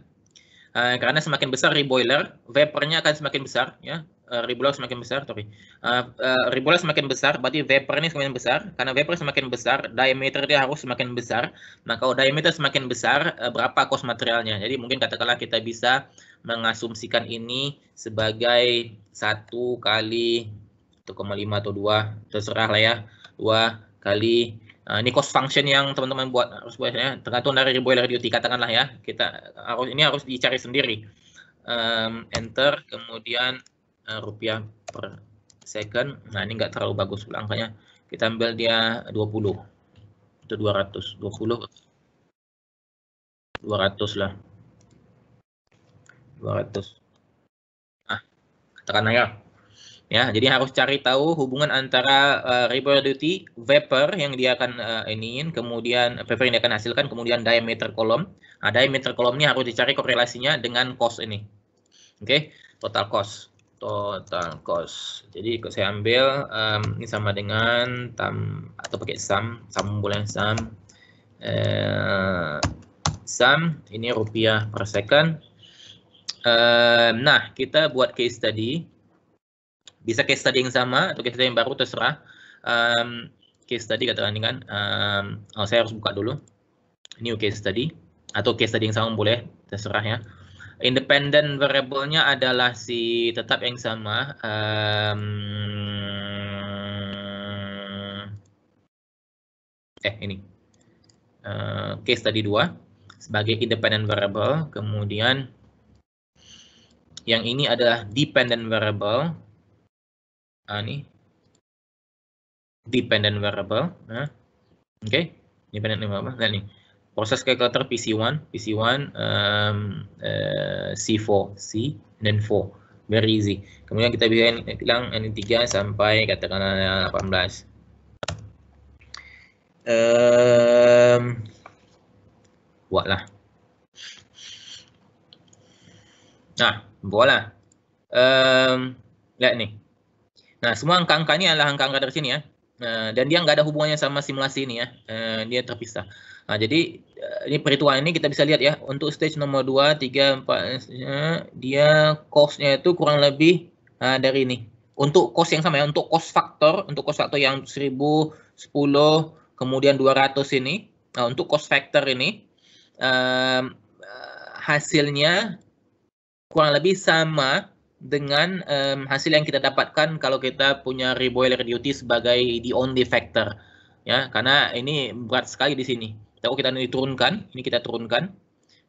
Uh, karena semakin besar reboiler, vapornya akan semakin besar, ya. Uh, reboiler semakin besar, sorry. Uh, uh, reboiler semakin besar, berarti vapor ini semakin besar. Karena vapor semakin besar, diameter dia harus semakin besar. Nah, kalau diameter semakin besar, uh, berapa kos materialnya? Jadi mungkin katakanlah kita bisa mengasumsikan ini sebagai satu kali 1,5 atau 2, terserah lah ya. 2 kali Uh, ini cost function yang teman-teman buat harus buat ya, tergantung dari boiler duty katakanlah ya. Kita harus ini harus dicari sendiri. Um, enter kemudian uh, rupiah per second. Nah, ini nggak terlalu bagus angkanya. Kita ambil dia 20. Itu 200, 20 200 lah. 200. Ah, katakanlah ya ya jadi harus cari tahu hubungan antara uh, eh, river duty vapor yang dia akan uh, iniin kemudian eh, vapor yang dia akan hasilkan kemudian diameter kolom nah, diameter kolom ini harus dicari korelasinya dengan cost ini oke okay? total cost total cost jadi saya ambil um, ini sama dengan tam atau pakai sum sum bulan sum uh, sum ini rupiah per second uh, nah kita buat case tadi bisa case study yang sama atau case study yang baru terserah um, case study katakan kan um, oh, saya harus buka dulu new case study atau case study yang sama boleh terserah ya independent variable-nya adalah si tetap yang sama um, eh ini uh, case study dua sebagai independent variable kemudian yang ini adalah dependent variable uh, ni dependent variable ya. Uh, okay. dependent variable dan ni proses calculator PC1 PC1 um, uh, eh, C4 C dan 4 very easy. Kemudian kita bilang bilang N3 sampai katakanlah 18. Um, buatlah. Nah, buatlah. Um, lihat ni. Nah, semua angka-angka ini adalah angka-angka dari sini ya. Eh, dan dia nggak ada hubungannya sama simulasi ini ya, eh, dia terpisah. Nah, jadi eh, ini perhitungan ini kita bisa lihat ya, untuk stage nomor 2, 3, 4, dia cost-nya itu kurang lebih dari ini. Untuk cost yang sama ya, untuk cost faktor, untuk cost faktor yang 1000, 10, kemudian 200 ini, nah, untuk cost faktor ini, hasilnya kurang lebih sama dengan um, hasil yang kita dapatkan kalau kita punya reboiler duty sebagai the only factor ya karena ini berat sekali di sini tahu kita oh, ini turunkan ini kita turunkan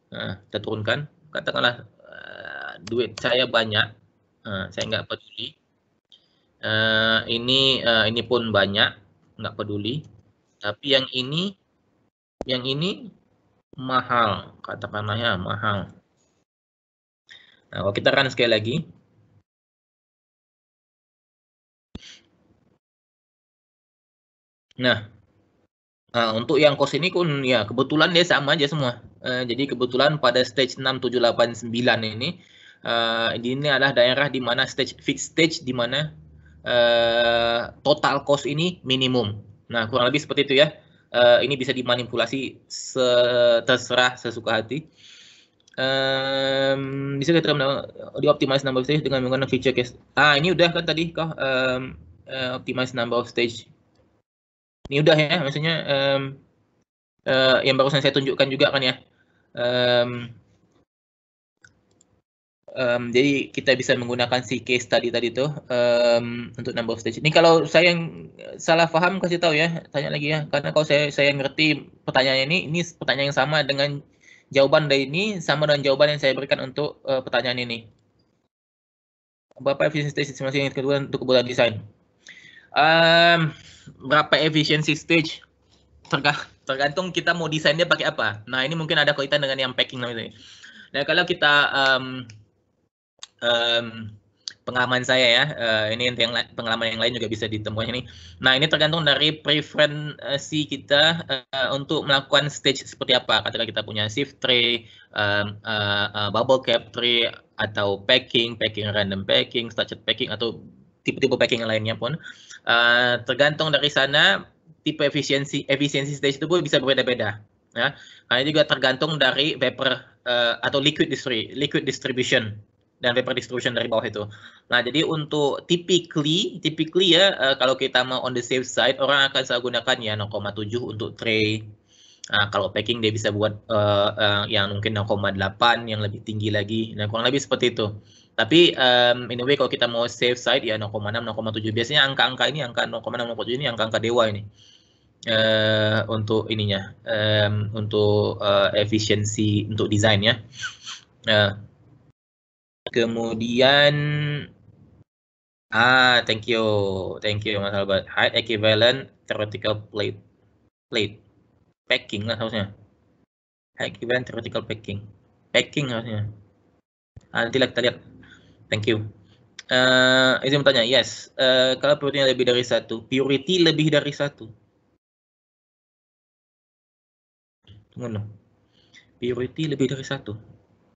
nah, kita turunkan katakanlah uh, duit saya banyak uh, saya nggak peduli uh, ini uh, ini pun banyak nggak peduli tapi yang ini yang ini mahal katakanlah ya mahal Nah, kalau kita run sekali lagi, Nah, Nah, untuk yang kos ini pun ya kebetulan dia sama aja semua. Uh, jadi kebetulan pada stage 6 7 8 9 ini uh, ini adalah daerah di mana stage fixed stage di mana uh, total cost ini minimum. Nah, kurang lebih seperti itu ya. Uh, ini bisa dimanipulasi se terserah sesuka hati. Um, bisa kita optimize number of stage dengan menggunakan feature case. Ah, ini udah kan tadi kau um, uh, optimize number of stage ini udah ya maksudnya um, uh, yang barusan saya tunjukkan juga kan ya um, um, jadi kita bisa menggunakan si case tadi tadi tuh um, untuk number of stage ini kalau saya yang salah paham kasih tahu ya tanya lagi ya karena kalau saya saya ngerti pertanyaan ini ini pertanyaan yang sama dengan jawaban dari ini sama dengan jawaban yang saya berikan untuk uh, pertanyaan ini Bapak efisiensi stage masing-masing yang kedua untuk kebutuhan desain Um, berapa efisiensi stage tergantung kita mau desainnya pakai apa. Nah ini mungkin ada kaitan dengan yang packing namanya. Nah kalau kita um, um, pengalaman saya ya, uh, ini yang pengalaman yang lain juga bisa ditemukan ini. Nah ini tergantung dari preferensi kita uh, untuk melakukan stage seperti apa. Katakan kita punya shift tray, um, uh, uh, bubble cap tray, atau packing, packing random packing, structured packing, atau tipe-tipe packing lainnya pun. Uh, tergantung dari sana tipe efisiensi efisiensi stage itu pun bisa berbeda-beda. Ya. Karena juga tergantung dari vapor uh, atau liquid distri liquid distribution dan vapor distribution dari bawah itu. Nah, jadi untuk typically, typically ya uh, kalau kita mau on the safe side, orang akan saya gunakan ya 0,7 untuk tray. Nah, kalau packing dia bisa buat uh, uh, yang mungkin 0,8 yang lebih tinggi lagi. Nah, kurang lebih seperti itu. Tapi um, in a way kalau kita mau safe side ya 0,6, 0,7. Biasanya angka-angka ini, angka 0,6, 0,7 ini angka-angka dewa ini. Uh, untuk ininya, um, untuk uh, efisiensi, untuk desainnya. Uh, kemudian, ah thank you, thank you Mas Albert. High equivalent theoretical plate, plate packing lah harusnya. High equivalent theoretical packing, packing harusnya. Ah, nanti kita lihat Thank you. Uh, eh, izin bertanya, yes. Uh, kalau purity lebih dari satu, purity lebih dari satu. Tunggu dong. Purity lebih dari satu.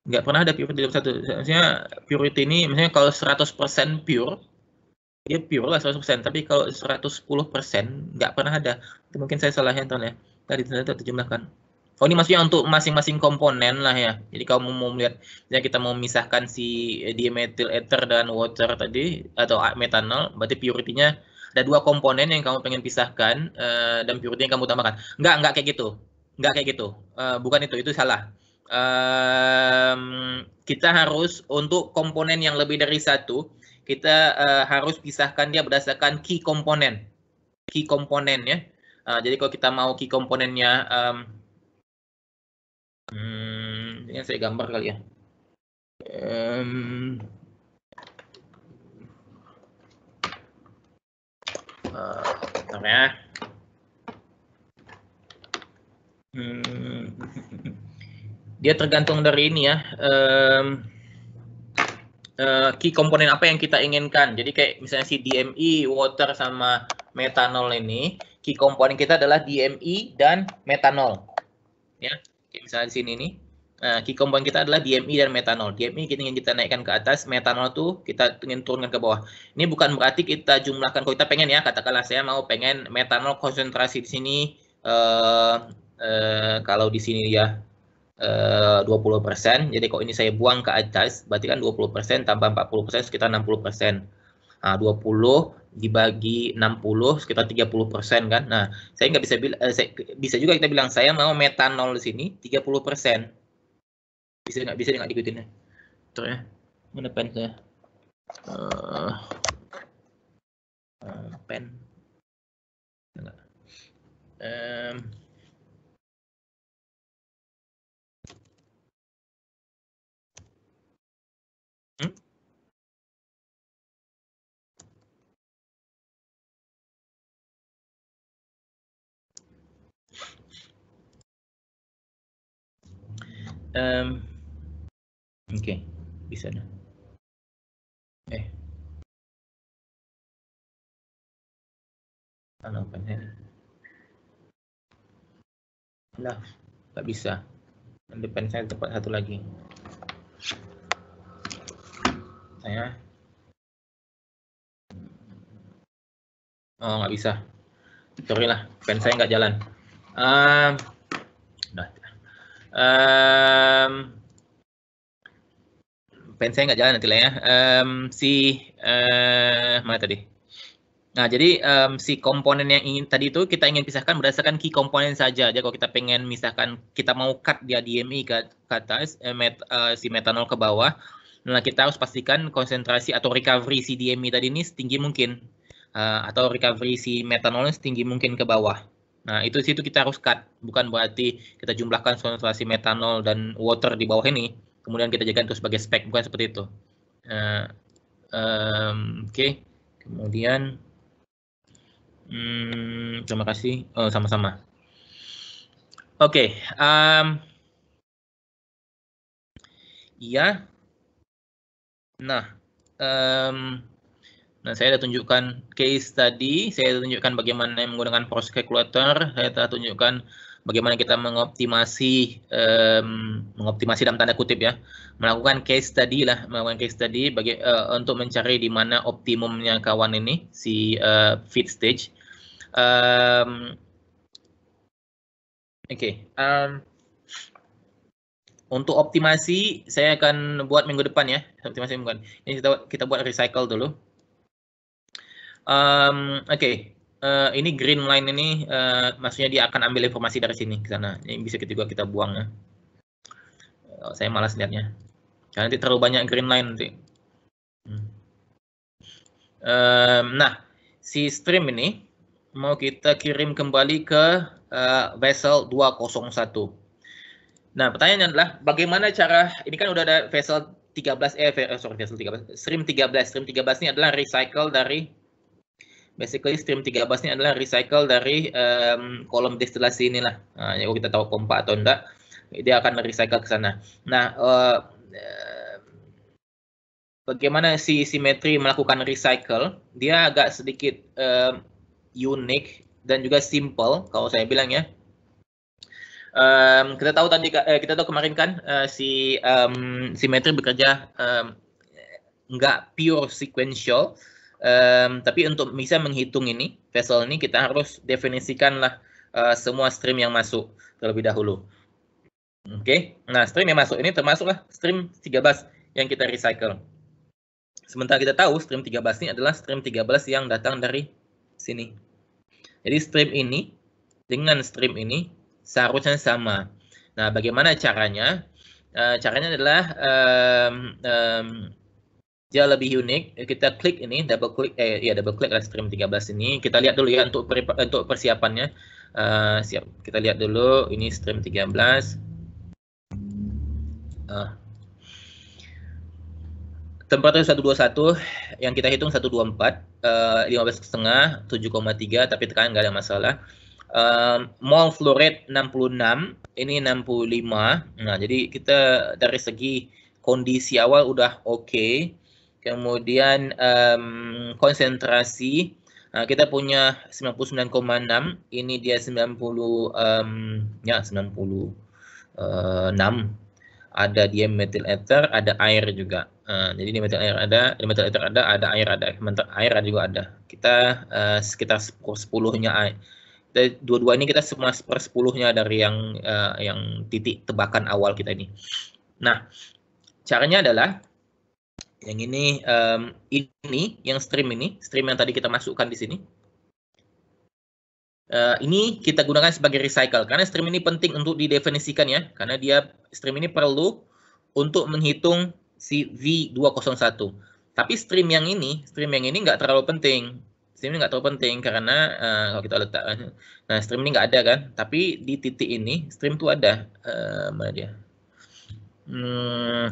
Nggak pernah ada purity lebih dari satu. Maksudnya purity ini, maksudnya kalau 100% pure, dia pure lah 100%, tapi kalau 110% nggak pernah ada. mungkin saya salah handle ya. Tadi ternyata terjemahkan. Oh ini maksudnya untuk masing-masing komponen lah ya. Jadi kalau mau melihat, ya kita mau memisahkan si dimethyl ether dan water tadi atau metanol, berarti purity-nya ada dua komponen yang kamu pengen pisahkan uh, dan purity yang kamu tambahkan. Enggak, enggak kayak gitu. Enggak kayak gitu. Uh, bukan itu, itu salah. Um, kita harus untuk komponen yang lebih dari satu, kita uh, harus pisahkan dia berdasarkan key komponen. Key komponen ya. Uh, jadi kalau kita mau key komponennya um, Hmm, ini saya gambar kali ya. Um, uh, ya. Hmm, dia tergantung dari ini ya. Um, uh, key komponen apa yang kita inginkan. Jadi kayak misalnya si DMI, e, water sama metanol ini, key komponen kita adalah DMI e dan metanol. Ya misalnya di sini nih Nah, eh, key compound kita adalah DMI dan metanol. DMI kita ingin kita naikkan ke atas, metanol tuh kita ingin turunkan ke bawah. Ini bukan berarti kita jumlahkan kalau kita pengen ya, katakanlah saya mau pengen metanol konsentrasi di sini uh, uh, kalau di sini ya uh, 20%. Jadi kalau ini saya buang ke atas, berarti kan 20% tambah 40% sekitar 60%. 20 ah, dibagi 60 sekitar 30 persen kan. Nah, saya nggak bisa bilang, eh, bisa juga kita bilang saya mau metanol di sini 30 persen. Bisa nggak bisa nggak diikutin ya? Terus ya, mana pen saya? Uh, uh, pen. Um, um, oke okay. bisa dah eh Salah apa ni? lah tak bisa. depan saya tepat satu lagi. Saya. Oh, nggak bisa. Sorry lah, pen saya nggak jalan. Um, dah um, pen saya nggak jalan nanti lah ya. Um, si uh, mana tadi? Nah, jadi um, si komponen yang ingin tadi itu kita ingin pisahkan berdasarkan key komponen saja. Jadi kalau kita pengen misalkan kita mau cut dia DMI ke, ke atas, eh, met, uh, si metanol ke bawah, nah kita harus pastikan konsentrasi atau recovery si DMI e tadi ini setinggi mungkin. Uh, atau recovery si metanol setinggi mungkin ke bawah. Nah, itu situ kita harus cut. Bukan berarti kita jumlahkan konsentrasi metanol dan water di bawah ini, kemudian kita jadikan itu sebagai spek. Bukan seperti itu. Uh, um, Oke, okay. kemudian hmm, terima kasih. Oh, sama-sama. Oh, sama -sama. Oke. Okay. Um, ya. Nah. Um, Nah, saya sudah tunjukkan case tadi, saya sudah tunjukkan bagaimana menggunakan force calculator, saya telah tunjukkan bagaimana kita mengoptimasi um, mengoptimasi dalam tanda kutip ya, melakukan case tadi lah, melakukan case tadi bagi uh, untuk mencari di mana optimumnya kawan ini si uh, feed stage. Um, Oke, okay. um, untuk optimasi saya akan buat minggu depan ya, optimasi bukan. Ini kita kita buat recycle dulu. Um, Oke, okay. uh, eh, ini green line ini uh, maksudnya dia akan ambil informasi dari sini ke sana. Ini bisa juga kita buang ya. Oh, saya malas lihatnya. Karena nanti terlalu banyak green line nanti. Hmm. Um, nah, si stream ini mau kita kirim kembali ke uh, vessel 201. Nah, pertanyaannya adalah bagaimana cara ini kan udah ada vessel 13 eh sorry vessel 13 stream 13 stream 13 ini adalah recycle dari basically stream 13 ini adalah recycle dari um, kolom destilasi inilah. yang nah, yang kita tahu pompa atau enggak, dia akan recycle ke sana. Nah, uh, bagaimana si simetri melakukan recycle? Dia agak sedikit um, unik dan juga simple kalau saya bilang ya. Um, kita tahu tadi eh, kita tahu kemarin kan uh, si um, simetri bekerja um, enggak pure sequential Um, tapi untuk bisa menghitung ini, vessel ini kita harus definisikanlah uh, eh, semua stream yang masuk terlebih dahulu. Oke, okay? nah stream yang masuk ini termasuklah stream 13 yang kita recycle. Sementara kita tahu stream 13 ini adalah stream 13 yang datang dari sini. Jadi stream ini dengan stream ini seharusnya sama. Nah, bagaimana caranya? Uh, caranya adalah um, um, jauh lebih unik. Kita klik ini, double klik, eh ya double klik tiga 13 ini. Kita lihat dulu ya untuk per, untuk persiapannya. Uh, siap, kita lihat dulu. Ini stream 13. Uh. Tempatnya 121, yang kita hitung 124, uh, 15 setengah, 7,3, tapi tekanan nggak ada masalah. Um, mall flow rate 66, ini 65. Nah, jadi kita dari segi kondisi awal udah oke. Okay kemudian um, konsentrasi uh, kita punya 99,6 ini dia 90 um, ya 96 eh, ada dia metil ether ada air juga uh, jadi di metil air ada di metil ether ada ada air ada air ada juga ada kita uh, sekitar 10 nya air dua-dua ini kita semua per sepuluhnya dari yang uh, yang titik tebakan awal kita ini. Nah, caranya adalah yang ini um, ini yang stream ini stream yang tadi kita masukkan di sini uh, ini kita gunakan sebagai recycle karena stream ini penting untuk didefinisikan ya karena dia stream ini perlu untuk menghitung si V201 tapi stream yang ini stream yang ini nggak terlalu penting stream ini nggak terlalu penting karena uh, kalau kita letak eh, nah stream ini nggak ada kan tapi di titik ini stream itu ada uh, mana dia hmm,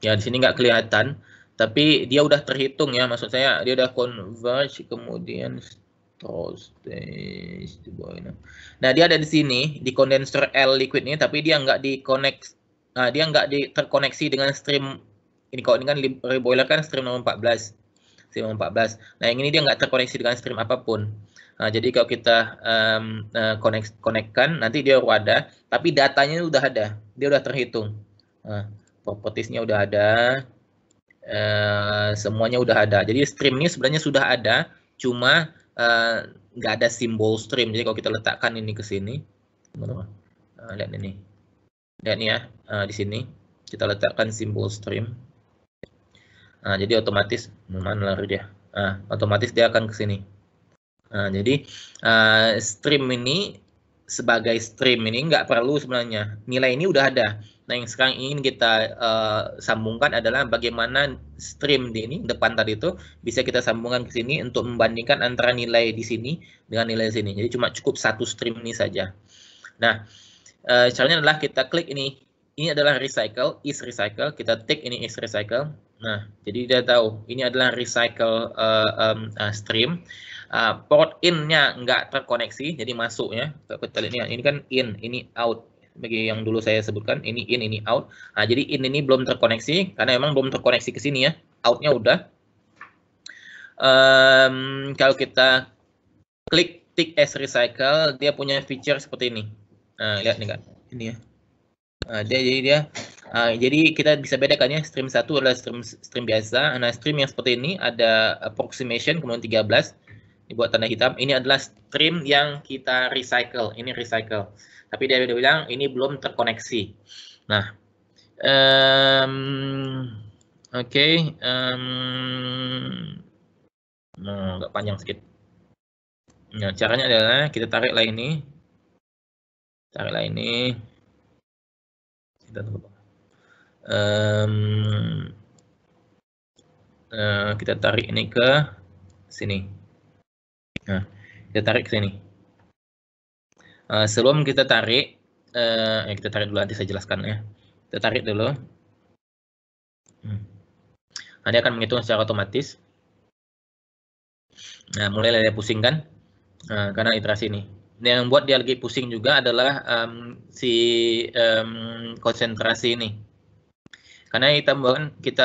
Ya, di sini nggak kelihatan, tapi dia udah terhitung ya. Maksud saya dia udah converge kemudian Nah, dia ada di sini di kondensor L liquid ini tapi dia nggak di nah, dia nggak di, terkoneksi dengan stream ini kalau ini kan reboiler kan stream nomor 14. Stream nomor 14. Nah, yang ini dia nggak terkoneksi dengan stream apapun. Nah, jadi kalau kita um, uh, connect konekkan nanti dia wadah, tapi datanya udah ada, dia udah terhitung. Nah, propertiesnya udah ada, uh, semuanya udah ada. Jadi stream ini sebenarnya sudah ada, cuma eh, nggak uh, ada simbol stream. Jadi kalau kita letakkan ini ke sini, teman-teman, uh, lihat ini, lihat ini ya, uh, di sini kita letakkan simbol stream. Nah, jadi otomatis mana lari dia? Ya. Nah, otomatis dia akan ke sini. Nah, jadi uh, stream ini sebagai stream ini nggak perlu sebenarnya nilai ini udah ada. Nah, yang sekarang ingin kita uh, sambungkan adalah bagaimana stream di ini depan tadi itu bisa kita sambungkan ke sini untuk membandingkan antara nilai di sini dengan nilai di sini. Jadi cuma cukup satu stream ini saja. Nah, uh, caranya adalah kita klik ini. Ini adalah recycle, is recycle. Kita tick ini is recycle. Nah, jadi dia tahu ini adalah recycle uh, um, uh, stream. Uh, port in-nya nggak terkoneksi, jadi masuknya. Kita lihat ini, ini kan in, ini out bagi yang dulu saya sebutkan ini in ini out. Nah, jadi in ini belum terkoneksi karena memang belum terkoneksi ke sini ya. Outnya udah. Um, kalau kita klik tick as recycle, dia punya feature seperti ini. Nah, lihat nih kan. Ini ya. Nah, dia jadi dia uh, jadi kita bisa bedakan ya stream 1 adalah stream stream biasa. Nah, stream yang seperti ini ada approximation kemudian 13 dibuat tanda hitam. Ini adalah stream yang kita recycle. Ini recycle tapi dia udah bilang ini belum terkoneksi. Nah, um, oke, okay, um, panjang sedikit. Nah, caranya adalah kita tarik lain ini, tarik lain ini, kita Um, uh, kita tarik ini ke sini. Nah, kita tarik ke sini. Uh, sebelum kita tarik, uh, ya kita tarik dulu nanti saya jelaskan ya. Kita tarik dulu. Hmm. Nanti akan menghitung secara otomatis. Nah, mulai dari pusing kan? Uh, karena iterasi ini. Yang membuat dia lagi pusing juga adalah um, si um, konsentrasi ini. Karena kita kita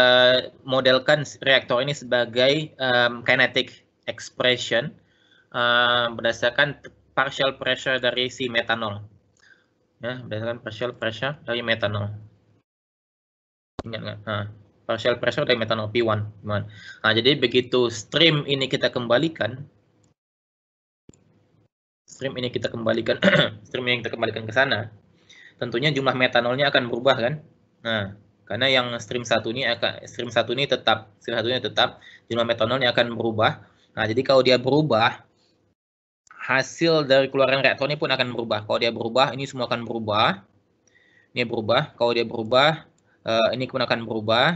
modelkan reaktor ini sebagai um, kinetic expression uh, berdasarkan partial pressure dari si metanol. Ya, berdasarkan partial pressure dari metanol. Ingat nggak? Nah, partial pressure dari metanol P1. Nah, jadi begitu stream ini kita kembalikan, stream ini kita kembalikan, stream yang kita kembalikan ke sana, tentunya jumlah metanolnya akan berubah kan? Nah, karena yang stream satu ini akan stream satu ini tetap stream satunya tetap jumlah metanolnya akan berubah. Nah, jadi kalau dia berubah, hasil dari keluaran reaktor ini pun akan berubah. Kalau dia berubah, ini semua akan berubah. Ini berubah. Kalau dia berubah, eh, ini pun akan berubah.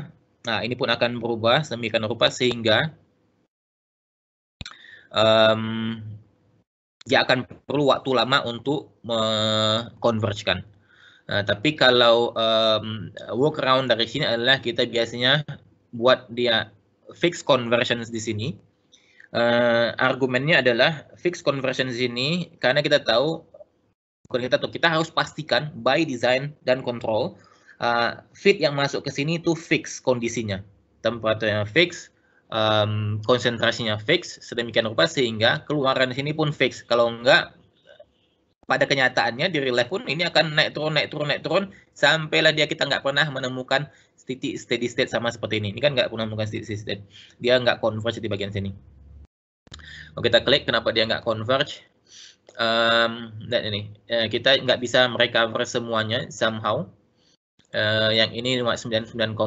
Nah, ini pun akan berubah semikian rupa sehingga um, dia akan perlu waktu lama untuk mengkonversikan. Nah, tapi kalau um, workaround dari sini adalah kita biasanya buat dia fix conversions di sini uh, argumennya adalah fix conversion ini karena kita tahu kita tahu kita harus pastikan by design dan control uh, fit yang masuk ke sini itu fix kondisinya tempatnya fix um, konsentrasinya fix sedemikian rupa sehingga keluaran sini pun fix kalau enggak pada kenyataannya di relay pun ini akan naik turun naik turun naik turun sampailah dia kita nggak pernah menemukan titik steady state sama seperti ini ini kan nggak pernah menemukan steady state dia nggak converge di bagian sini kalau kita klik, kenapa dia nggak converge? Um, dan ini, uh, kita nggak bisa merecover semuanya somehow. Uh, yang ini 99,38,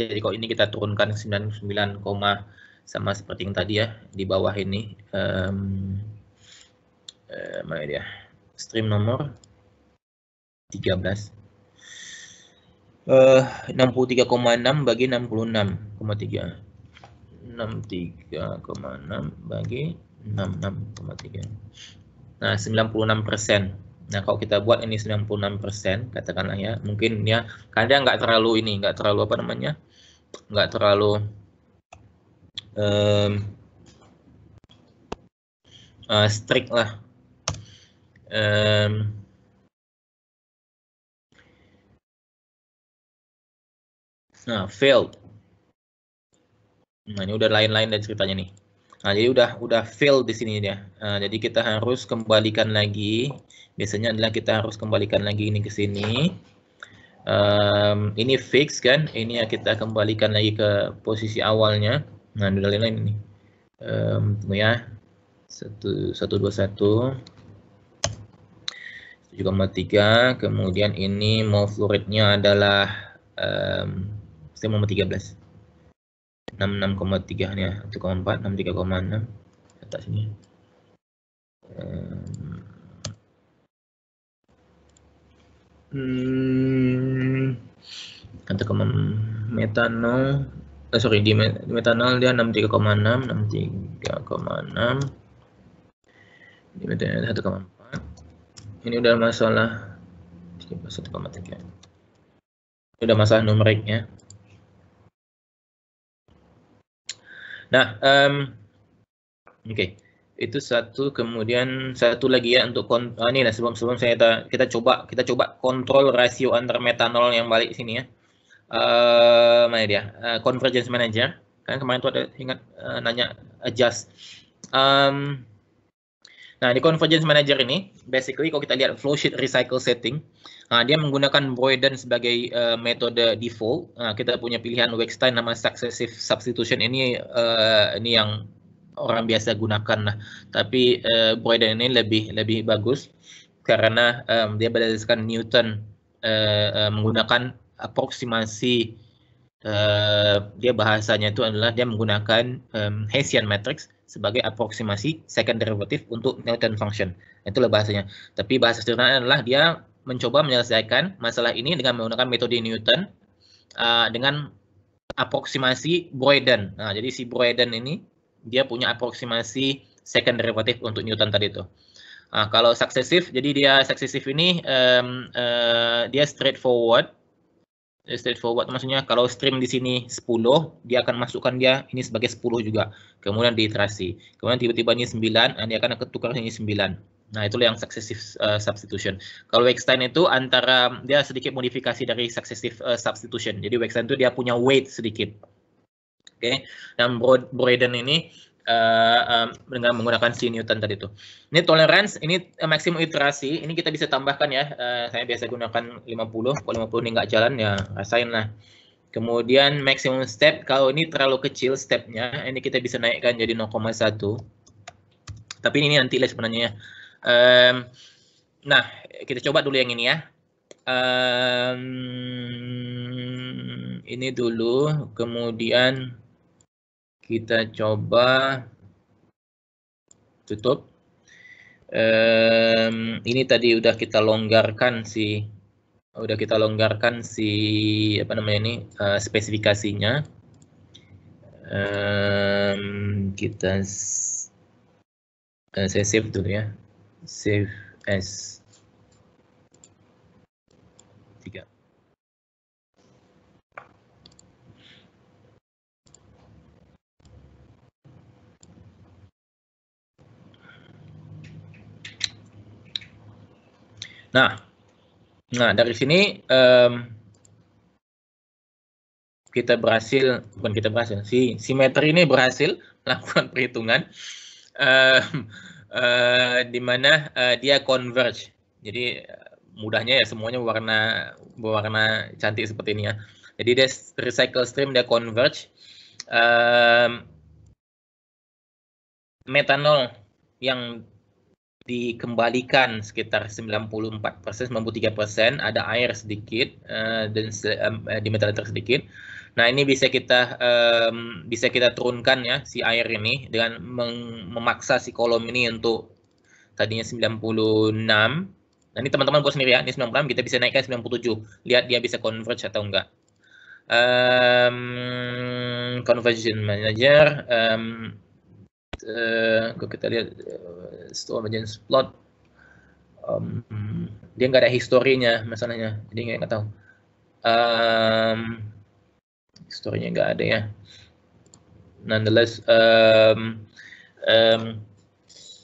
jadi kalau ini kita turunkan 99, sama seperti yang tadi ya, di bawah ini. Um, uh, mana dia? Stream nomor 13. Uh, 63,6 bagi 66,3. 63,6 bagi 66,3. Nah, 96 persen. Nah, kalau kita buat ini 96 persen, katakanlah ya, mungkin ya, kadang nggak terlalu ini, nggak terlalu apa namanya, nggak terlalu um, uh, strict lah. Um, nah, failed Nah, ini udah lain-lain dari ceritanya nih. Nah, jadi udah udah fail di sini ya. Nah, jadi kita harus kembalikan lagi. Biasanya adalah kita harus kembalikan lagi ini ke sini. Um, ini fix kan? Ini ya kita kembalikan lagi ke posisi awalnya. Nah, udah lain-lain ini. Um, tunggu ya. Satu satu dua satu. tiga. Kemudian ini mau fluoridnya adalah um, saya belas. 66,3 ni 1,4 63,6 kata sini hmm kata metanol eh, sorry di, met metanol dia 63,6 63,6 di metanol 1,4 ini udah masalah 1,3 ini udah masalah numeriknya Nah, um, oke. Okay. Itu satu, kemudian satu lagi ya untuk kon ah, ini lah sebelum sebelum saya kita coba kita coba kontrol rasio antar metanol yang balik sini ya. Uh, mana dia? Uh, convergence manager. Kan kemarin tuh ada ingat uh, nanya adjust. Um, Nah, di Convergence Manager ini, basically kalau kita lihat flow sheet recycle setting, uh, dia menggunakan Boyden sebagai uh, metode default. Uh, kita punya pilihan Weckstein nama successive substitution ini uh, ini yang orang biasa gunakan lah. Tapi uh, ini lebih lebih bagus karena um, dia berdasarkan Newton uh, uh, menggunakan aproksimasi uh, dia bahasanya itu adalah dia menggunakan um, Hessian matrix sebagai aproksimasi second derivative untuk Newton function. Itulah bahasanya. Tapi bahasa sederhana adalah dia mencoba menyelesaikan masalah ini dengan menggunakan metode Newton uh, dengan aproksimasi Broyden. Nah, jadi si Broyden ini dia punya aproksimasi second derivative untuk Newton tadi itu. Nah, kalau suksesif, jadi dia suksesif ini um, uh, dia straightforward straightforward maksudnya kalau stream di sini 10 dia akan masukkan dia ini sebagai 10 juga kemudian diiterasi kemudian tiba-tiba ini 9 dan dia akan ketukar ini 9 nah itulah yang successive uh, substitution kalau Weckstein itu antara dia sedikit modifikasi dari successive uh, substitution jadi Weckstein itu dia punya weight sedikit oke okay? dan Broden Broaden ini uh, dengan menggunakan si Newton tadi itu. Ini tolerance, ini maksimum iterasi, ini kita bisa tambahkan ya. Uh, saya biasa gunakan 50, kalau 50 ini nggak jalan ya rasain lah. Kemudian maksimum step, kalau ini terlalu kecil stepnya, ini kita bisa naikkan jadi 0,1. Tapi ini nanti lah sebenarnya ya. Um, nah, kita coba dulu yang ini ya. Um, ini dulu, kemudian kita coba tutup. Um, ini tadi udah kita longgarkan si, udah kita longgarkan si apa namanya ini uh, spesifikasinya. Um, kita uh, saya save dulu ya, save as. Nah, nah dari sini um, kita berhasil, bukan kita berhasil, si meter ini berhasil melakukan perhitungan uh, uh, di mana uh, dia converge. Jadi eh, mudahnya ya semuanya warna warna cantik seperti ini ya. Jadi dia recycle stream dia converge. Um, metanol yang dikembalikan sekitar 94 persen, 93 persen, ada air sedikit uh, dan um, di metal liter sedikit. Nah ini bisa kita um, bisa kita turunkan ya si air ini dengan memaksa si kolom ini untuk tadinya 96. Nah ini teman-teman buat sendiri ya, ini 96 kita bisa naikkan 97. Lihat dia bisa converge atau enggak. Um, conversion manager um, uh, kita lihat Stone Legends plot um, dia nggak ada historinya masalahnya jadi nggak tahu um, historinya nggak ada ya nonetheless um, um,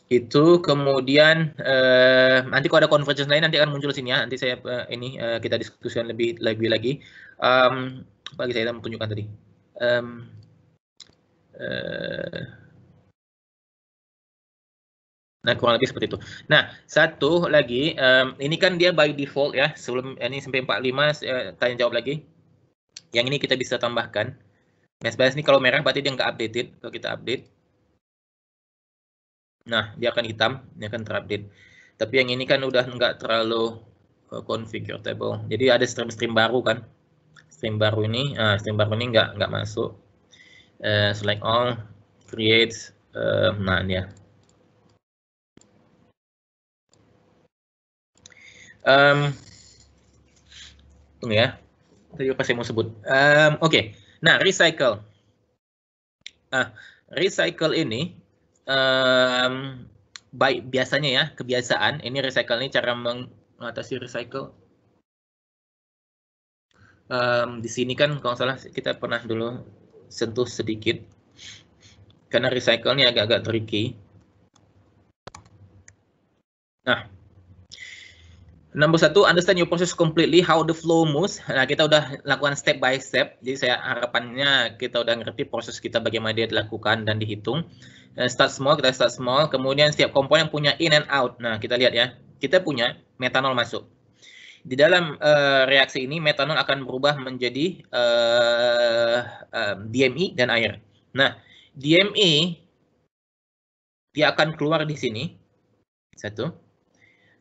itu kemudian uh, nanti kalau ada convergence lain nanti akan muncul sini ya nanti saya uh, ini uh, kita diskusikan lebih lagi lagi um, apa lagi saya tunjukkan tadi um, uh, Nah, kurang lebih seperti itu. Nah, satu lagi, um, ini kan dia by default ya, sebelum ini sampai 45, uh, eh, tanya jawab lagi. Yang ini kita bisa tambahkan. Mass nah, bias ini kalau merah berarti dia nggak updated, kalau kita update. Nah, dia akan hitam, dia akan terupdate. Tapi yang ini kan udah nggak terlalu uh, configurable. Jadi ada stream-stream baru kan. Stream baru ini, uh, stream baru ini nggak nggak masuk. Uh, select all, create, uh, nah ini ya, Um, tunggu ya. Tadi apa saya mau sebut? Um, Oke. Okay. Nah, recycle. Ah, recycle ini um, baik biasanya ya kebiasaan. Ini recycle ini cara mengatasi recycle. Um, di sini kan kalau salah kita pernah dulu sentuh sedikit karena recycle ini agak-agak tricky. Nah, Nomor satu, understand your process completely, how the flow moves. Nah, kita udah lakukan step by step. Jadi saya harapannya kita udah ngerti proses kita bagaimana dia dilakukan dan dihitung. Dan eh, start small, kita start small. Kemudian setiap komponen punya in and out. Nah, kita lihat ya. Kita punya metanol masuk. Di dalam uh, reaksi ini, metanol akan berubah menjadi uh, eh, uh, DME dan air. Nah, DME dia akan keluar di sini. Satu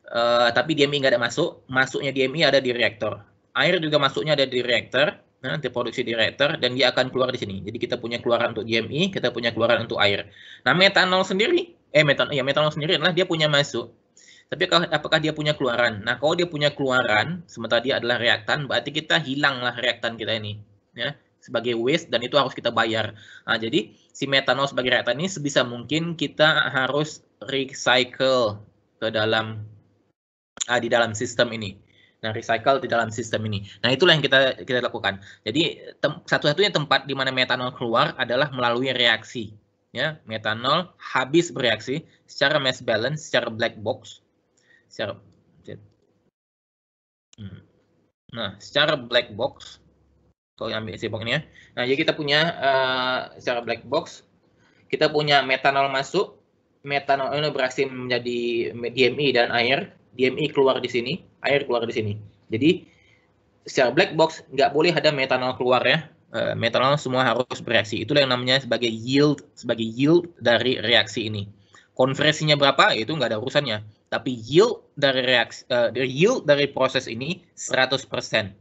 Uh, tapi DMI nggak ada masuk, masuknya DMI ada di reaktor. Air juga masuknya ada di reaktor, nah, nanti produksi di reaktor, dan dia akan keluar di sini. Jadi kita punya keluaran untuk DMI, kita punya keluaran untuk air. Nah metanol sendiri, eh metanol, ya metanol sendiri adalah dia punya masuk, tapi apakah dia punya keluaran? Nah, kalau dia punya keluaran, sementara dia adalah reaktan, berarti kita hilanglah reaktan kita ini, ya, sebagai waste dan itu harus kita bayar. Nah, jadi si metanol sebagai reaktan ini sebisa mungkin kita harus recycle ke dalam uh, di dalam sistem ini. Nah, recycle di dalam sistem ini. Nah, itulah yang kita kita lakukan. Jadi tem, satu-satunya tempat di mana metanol keluar adalah melalui reaksi. Ya, metanol habis bereaksi secara mass balance, secara black box, secara hmm. Nah, secara black box, kalau ambil ini ya. Nah, jadi kita punya uh, secara black box, kita punya metanol masuk, metanol ini bereaksi menjadi DME e dan air, DME keluar di sini, air keluar di sini. Jadi secara black box nggak boleh ada metanol keluar ya. E, eh, metanol semua harus bereaksi. Itulah yang namanya sebagai yield, sebagai yield dari reaksi ini. Konversinya berapa itu nggak ada urusannya. Tapi yield dari reaksi, eh, dari yield dari proses ini 100%.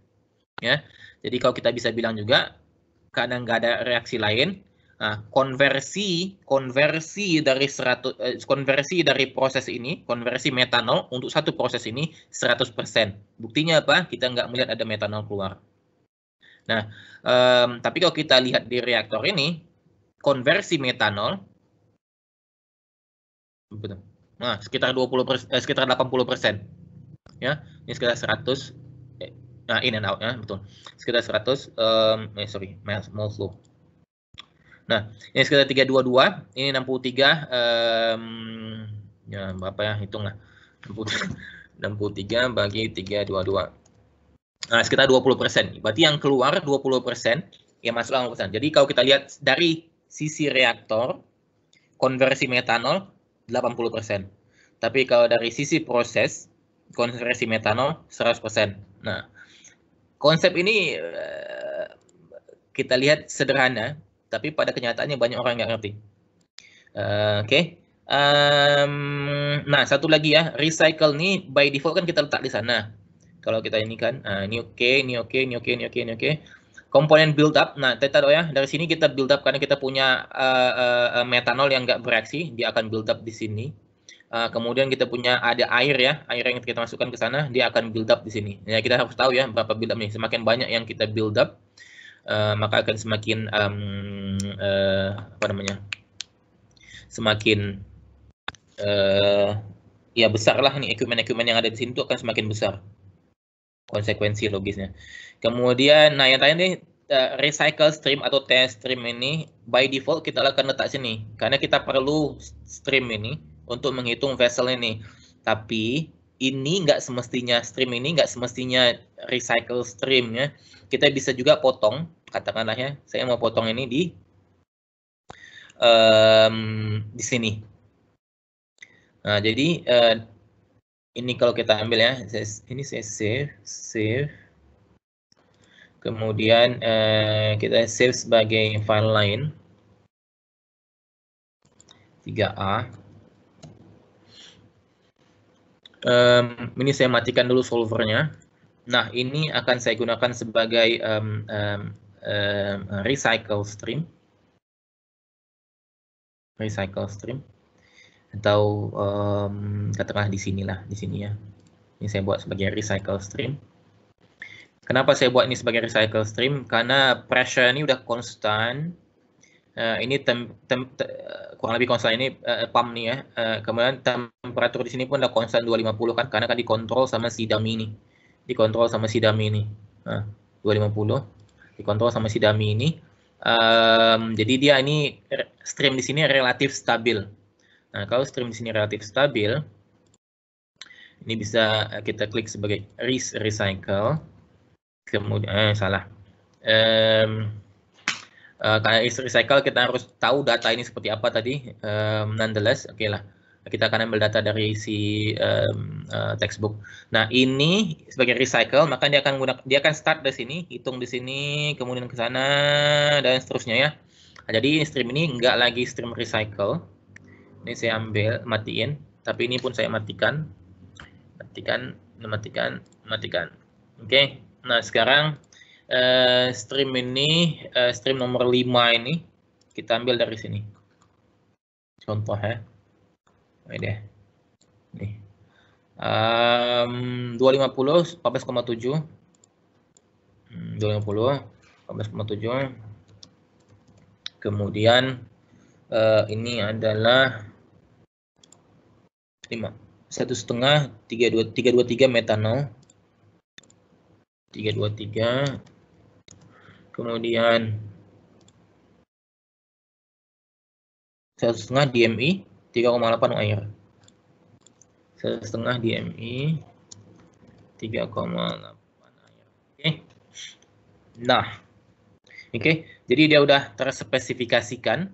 Ya. Jadi kalau kita bisa bilang juga, karena nggak ada reaksi lain, Nah, konversi konversi dari 100 eh, konversi dari proses ini, konversi metanol untuk satu proses ini 100%. Buktinya apa? Kita nggak melihat ada metanol keluar. Nah, um, tapi kalau kita lihat di reaktor ini, konversi metanol Nah, sekitar 20 persen, eh, sekitar 80%. Ya, ini sekitar 100 eh, nah in and out ya, betul. Sekitar 100 um, eh sorry, mass flow Nah, ini sekitar 322, ini 63 um, ya berapa ya hitung lah. 63, 63 bagi 322. Nah, sekitar 20%. Berarti yang keluar 20% yang masuk 80%. Jadi kalau kita lihat dari sisi reaktor konversi metanol 80%. Tapi kalau dari sisi proses konversi metanol 100%. Nah, konsep ini eh, kita lihat sederhana tapi pada kenyataannya banyak orang nggak ngerti. Uh, Oke. Okay. Um, nah, satu lagi ya, recycle ni by default kan kita letak di sana. Kalau kita ini kan, uh, ah, ini oke, okay, ini oke, okay, ini oke, okay, ini oke, okay, ini oke. Okay. Komponen build up, nah kita tahu ya, dari sini kita build up karena kita punya uh, uh, metanol yang nggak bereaksi, dia akan build up di sini. Uh, kemudian kita punya ada air ya, air yang kita masukkan ke sana, dia akan build up di sini. Ya, kita harus tahu ya berapa build up nih. Semakin banyak yang kita build up, Eh, maka akan semakin um, uh, apa namanya semakin uh, ya besarlah nih equipment-equipment yang ada di sini itu akan semakin besar konsekuensi logisnya. Kemudian, nah yang tanya nih uh, recycle stream atau test stream ini by default kita akan letak sini karena kita perlu stream ini untuk menghitung vessel ini. Tapi ini nggak semestinya stream ini nggak semestinya recycle stream ya. Kita bisa juga potong katakanlah ya saya mau potong ini di um, di sini nah jadi uh, ini kalau kita ambil ya ini saya save save kemudian uh, kita save sebagai file lain 3A um, ini saya matikan dulu solvernya nah ini akan saya gunakan sebagai um, um, Eh, recycle stream recycle stream atau um, katakanlah di sinilah di sini ya ini saya buat sebagai recycle stream kenapa saya buat ini sebagai recycle stream karena pressure ini udah konstan uh, ini tem, tem, tem, kurang lebih konstan ini uh, pump nih ya uh, kemudian temperatur di sini pun udah konstan 250 kan karena kan dikontrol sama si dummy ini dikontrol sama si dummy ini nah, uh, 250 dikontrol sama si Dami ini. Um, jadi dia ini stream di sini relatif stabil. Nah, kalau stream di sini relatif stabil, ini bisa eh, kita klik sebagai risk recycle. Kemudian, eh, salah. Um, uh, eh, karena risk recycle kita harus tahu data ini seperti apa tadi. Um, nonetheless, oke okay lah kita akan ambil data dari si um, uh, textbook. Nah ini sebagai recycle, maka dia akan guna, dia akan start dari sini, hitung di sini, kemudian ke sana dan seterusnya ya. Nah, jadi stream ini nggak lagi stream recycle. Ini saya ambil matiin, tapi ini pun saya matikan, matikan, matikan, matikan. Oke, okay. nah sekarang uh, stream ini uh, stream nomor 5 ini kita ambil dari sini contoh ya ini deh. Nih. Um, 250 14,7 Hmm, 250 14,7 kemudian uh, ini adalah 5 satu setengah 323 metanol 323 kemudian satu setengah DMI 3,8 air. Iya. Setengah DMI 3,8 air. Oke. Okay. Nah. Oke, okay. jadi dia udah terspesifikasikan.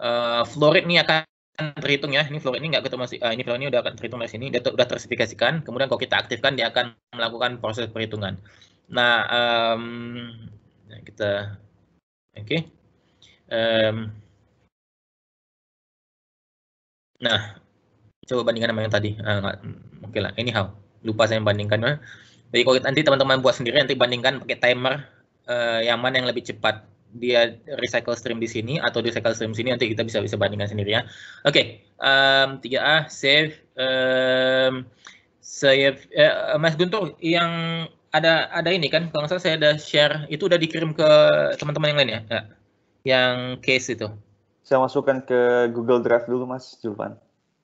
Uh, eh, fluorid ini akan terhitung ya. Ini flow ini nggak ketemu, uh, ini flow ini udah akan terhitung dari sini. Dia udah terspesifikasikan. Kemudian kalau kita aktifkan, dia akan melakukan proses perhitungan. Nah, um, kita, oke. Okay. Um, Nah, coba bandingkan sama yang tadi. Uh, Oke okay lah, anyhow. Lupa saya membandingkan. Jadi nah, kalau nanti teman-teman buat sendiri, nanti bandingkan pakai timer uh, yang mana yang lebih cepat. Dia recycle stream di sini atau recycle stream sini, nanti kita bisa bisa bandingkan sendiri ya. Oke, okay. um, 3A, save. Um, saya, eh, Mas Guntur, yang ada ada ini kan, kalau nggak saya ada share, itu udah dikirim ke teman-teman yang lain ya? Yang case itu saya masukkan ke Google Drive dulu Mas Julvan.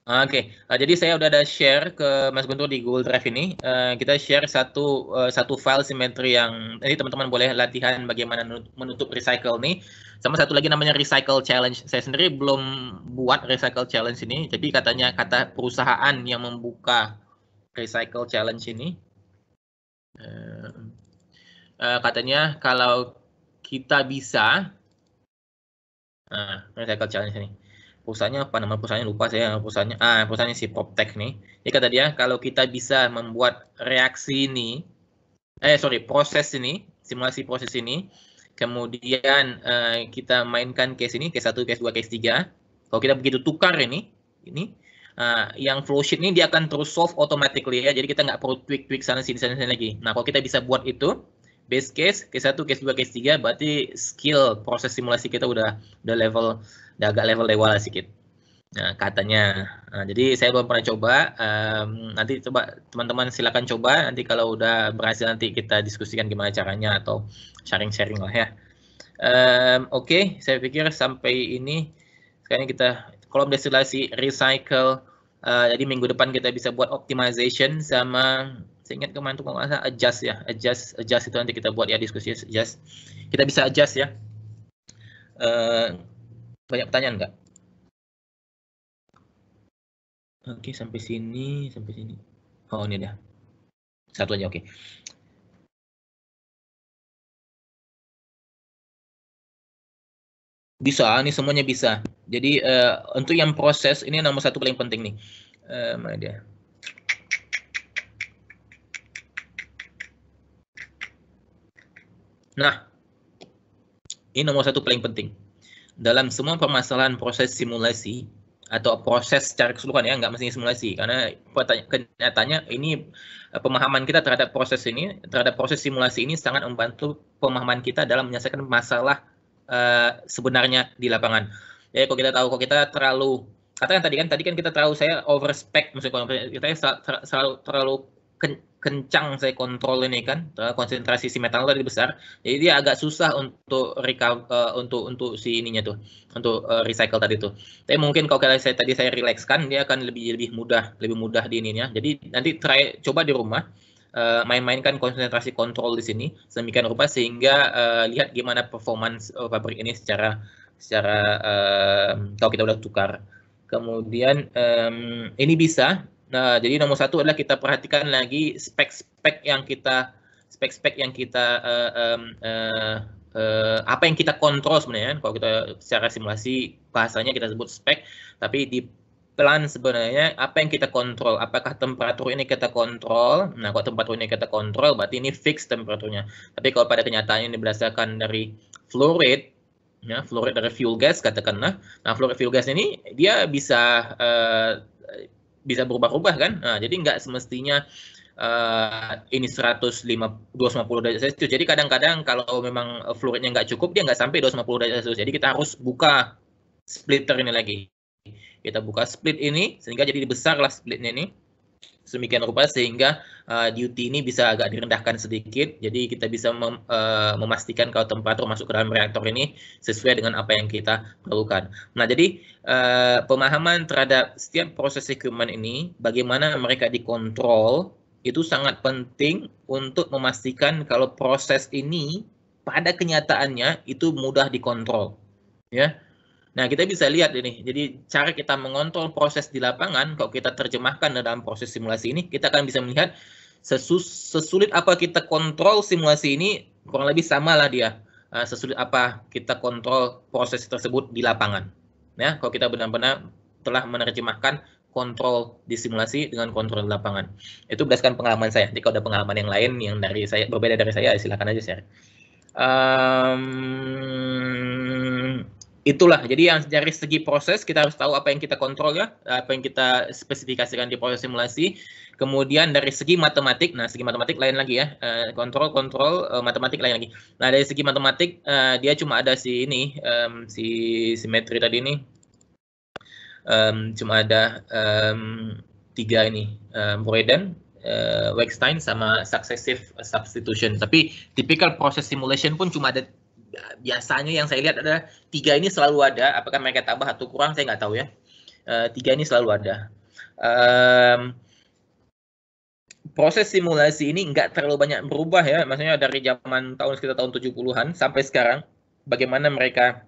Oke, okay. uh, eh, jadi saya udah ada share ke Mas Guntur di Google Drive ini. Uh, kita share satu uh, satu file simetri yang ini teman-teman boleh latihan bagaimana menutup recycle nih. Sama satu lagi namanya recycle challenge. Saya sendiri belum buat recycle challenge ini, tapi katanya kata perusahaan yang membuka recycle challenge ini uh, uh, katanya kalau kita bisa Nah, ini saya di sini. Pusatnya apa nama pusatnya lupa saya pusatnya ah pusatnya si PopTech nih. ya kata dia kalau kita bisa membuat reaksi ini eh sorry proses ini simulasi proses ini kemudian uh, kita mainkan case ini case 1, case 2, case 3. Kalau kita begitu tukar ini ini Uh, yang flow sheet ini dia akan terus solve automatically ya. Jadi kita nggak perlu tweak-tweak sana sini sana sini lagi. Nah, kalau kita bisa buat itu, base case, case 1, case 2, case 3 berarti skill proses simulasi kita udah udah level udah agak level dewa lah sedikit. Nah, katanya. Nah, jadi saya belum pernah coba. Um, nanti coba teman-teman silakan coba nanti kalau udah berhasil nanti kita diskusikan gimana caranya atau sharing-sharing lah ya. Um, oke, okay, saya pikir sampai ini sekarang kita kolom destilasi, recycle uh, jadi minggu depan kita bisa buat optimization sama saya ingat kemarin tuh kalau nggak salah adjust ya, adjust, adjust itu nanti kita buat ya diskusi adjust. Kita bisa adjust ya. Uh, banyak pertanyaan nggak? Oke, okay, sampai sini, sampai sini. Oh, ini dia Satu aja, oke. Okay. Bisa, ini semuanya bisa. Jadi uh, untuk yang proses ini nomor satu paling penting nih. Uh, mana dia? Nah, ini nomor satu paling penting. Dalam semua permasalahan proses simulasi atau proses secara keseluruhan ya, nggak mesti simulasi. Karena kenyataannya ini eh, pemahaman kita terhadap proses ini, terhadap proses simulasi ini sangat membantu pemahaman kita dalam menyelesaikan masalah uh, sebenarnya di lapangan. Ya, kalau kita tahu, kalau kita terlalu katakan tadi kan tadi kan kita terlalu saya overspec maksudnya kita selalu terlalu, terlalu kencang saya kontrol ini kan eh, konsentrasi si metanol tadi besar jadi dia agak susah untuk recover uh, untuk untuk si ininya tuh untuk uh, recycle tadi tuh tapi mungkin kalau saya tadi saya rilekskan dia akan lebih lebih mudah lebih mudah di ininya jadi nanti try coba di rumah uh, main-mainkan konsentrasi kontrol di sini semikian rupa sehingga uh, lihat gimana performance uh, pabrik ini secara secara uh, kalau kita udah tukar kemudian um, ini bisa Nah, jadi nomor satu adalah kita perhatikan lagi spek-spek yang kita spek-spek yang kita uh, um, uh, uh, apa yang kita kontrol sebenarnya. Kalau kita secara simulasi bahasanya kita sebut spek, tapi di plan sebenarnya apa yang kita kontrol. Apakah temperatur ini kita kontrol? Nah, kalau temperatur ini kita kontrol, berarti ini fix temperaturnya. Tapi kalau pada kenyataannya ini berdasarkan dari flow rate, ya, flow rate dari fuel gas katakanlah. Nah, flow rate fuel gas ini dia bisa uh, bisa berubah-ubah kan. Nah, jadi nggak semestinya uh, ini 150 derajat Celcius. Jadi kadang-kadang kalau memang fluoridnya nggak cukup, dia nggak sampai 250 derajat Celcius. Jadi kita harus buka splitter ini lagi. Kita buka split ini, sehingga jadi besarlah splitnya ini. Semikian rupa sehingga uh, duty ini bisa agak direndahkan sedikit. Jadi kita bisa mem, uh, memastikan kalau tempat masuk ke dalam reaktor ini sesuai dengan apa yang kita perlukan. Nah, jadi uh, pemahaman terhadap setiap proses equipment ini, bagaimana mereka dikontrol, itu sangat penting untuk memastikan kalau proses ini pada kenyataannya itu mudah dikontrol. Ya, Nah, kita bisa lihat ini. Jadi, cara kita mengontrol proses di lapangan, kalau kita terjemahkan dalam proses simulasi ini, kita akan bisa melihat sesus, sesulit apa kita kontrol simulasi ini, kurang lebih sama lah dia. Eh, sesulit apa kita kontrol proses tersebut di lapangan. Ya, kalau kita benar-benar telah menerjemahkan kontrol di simulasi dengan kontrol di lapangan. Itu berdasarkan pengalaman saya. Jadi kalau ada pengalaman yang lain yang dari saya berbeda dari saya, ya silakan aja share. Um, itulah jadi yang dari segi proses kita harus tahu apa yang kita kontrol ya apa yang kita spesifikasikan di proses simulasi kemudian dari segi matematik nah segi matematik lain lagi ya eh, kontrol kontrol eh, matematik lain lagi nah dari segi matematik eh, dia cuma ada si ini si simetri tadi ini cuma ada tiga ini um, uh, Weckstein sama successive substitution tapi typical proses simulation pun cuma ada biasanya yang saya lihat adalah tiga ini selalu ada. Apakah mereka tambah atau kurang saya nggak tahu ya. Uh, tiga ini selalu ada. Um, proses simulasi ini nggak terlalu banyak berubah ya. Maksudnya dari zaman tahun sekitar tahun 70-an sampai sekarang. Bagaimana mereka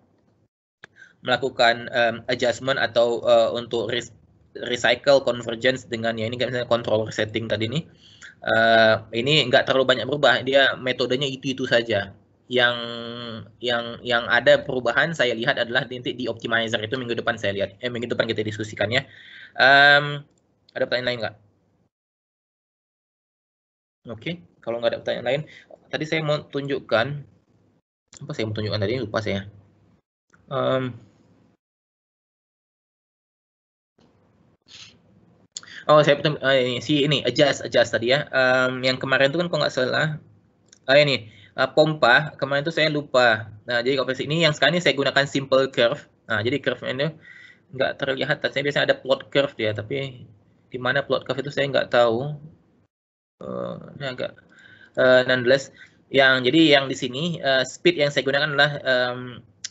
melakukan um, adjustment atau uh, untuk re recycle convergence dengan ya ini kan misalnya controller setting tadi nih uh, ini nggak terlalu banyak berubah dia metodenya itu itu saja yang yang yang ada perubahan saya lihat adalah nanti di optimizer itu minggu depan saya lihat eh minggu depan kita diskusikan ya um, ada pertanyaan lain nggak oke okay. kalau nggak ada pertanyaan lain tadi saya mau tunjukkan apa saya mau tunjukkan tadi lupa saya um, Oh, saya uh, si ini adjust adjust tadi ya. Um, yang kemarin itu kan kok nggak salah, eh, ini uh, pompa kemarin itu saya lupa. Nah, jadi kalau ini yang sekarang ini saya gunakan simple curve. Nah, jadi curve ini nggak terlihat. Saya biasanya ada plot curve dia, tapi di mana plot curve itu saya nggak tahu. Uh, ini agak uh, nonetheless yang jadi yang di sini uh, speed yang saya gunakan adalah um,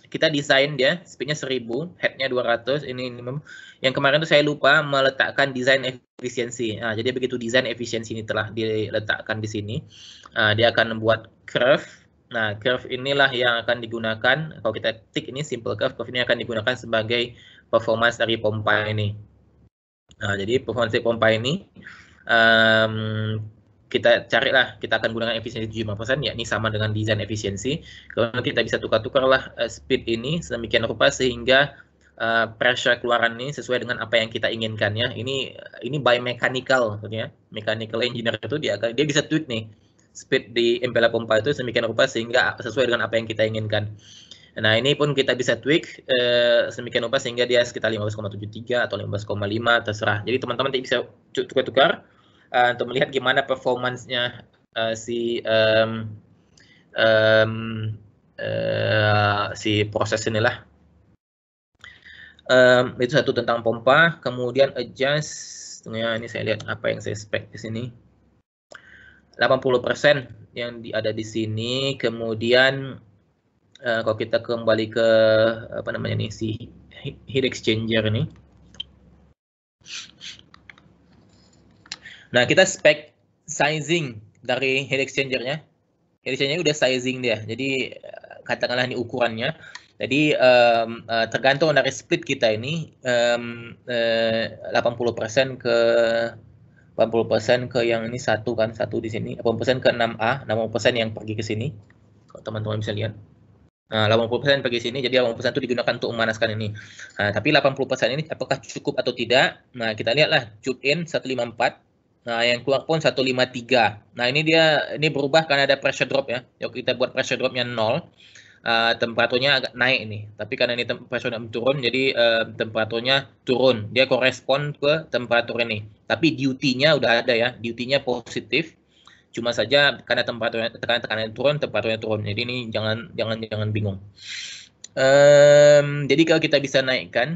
kita desain dia speednya 1000 headnya 200 ini minimum yang kemarin itu saya lupa meletakkan desain efisiensi. Nah, jadi begitu desain efisiensi ini telah diletakkan di sini, uh, dia akan membuat curve. Nah, curve inilah yang akan digunakan, kalau kita tik ini simple curve, curve ini akan digunakan sebagai performance dari pompa ini. Nah, jadi performance pompa ini, um, kita carilah, kita akan gunakan efisiensi 75%, yakni sama dengan desain efisiensi. Kemudian kita bisa tukar-tukarlah uh, speed ini sedemikian rupa sehingga uh, pressure keluaran ini sesuai dengan apa yang kita inginkan ya. Ini ini by mechanical maksudnya. Mechanical engineer itu dia dia bisa tweet nih speed di impeller pompa itu semikian rupa sehingga sesuai dengan apa yang kita inginkan. Nah, ini pun kita bisa tweak eh, semikian rupa sehingga dia sekitar 15,73 atau 15,5 terserah. Jadi teman-teman bisa tukar-tukar uh, untuk melihat gimana performancenya uh, si um, um, uh, si proses inilah Um, itu satu tentang pompa, kemudian adjust. Ya, ini saya lihat apa yang saya spek di sini. 80% yang di, ada di sini, kemudian uh, kalau kita kembali ke apa namanya ini si heat exchanger ini. Nah, kita spek sizing dari heat exchanger-nya. Heat exchanger udah sizing dia. Jadi eh, katakanlah ini ukurannya. Jadi um, uh, tergantung dari split kita ini um, uh, 80% ke 80% ke yang ini satu kan satu di sini 80% ke 6A 60% yang pergi ke sini kalau teman-teman bisa lihat Nah, 80% pergi sini, jadi 80% itu digunakan untuk memanaskan ini. Nah, tapi 80% ini apakah cukup atau tidak? Nah, kita lihatlah, cut in 154. Nah, yang keluar pun 153. Nah, ini dia, ini berubah karena ada pressure drop ya. Yuk kita buat pressure dropnya 0 uh, temperaturnya agak naik nih. Tapi karena ini pressure turun, jadi uh, temperaturnya turun. Dia korespon ke temperatur ini. Tapi duty-nya udah ada ya, duty-nya positif. Cuma saja karena temperaturnya tekanan tekanan turun, temperaturnya turun. Jadi ini jangan jangan jangan bingung. Um, jadi kalau kita bisa naikkan,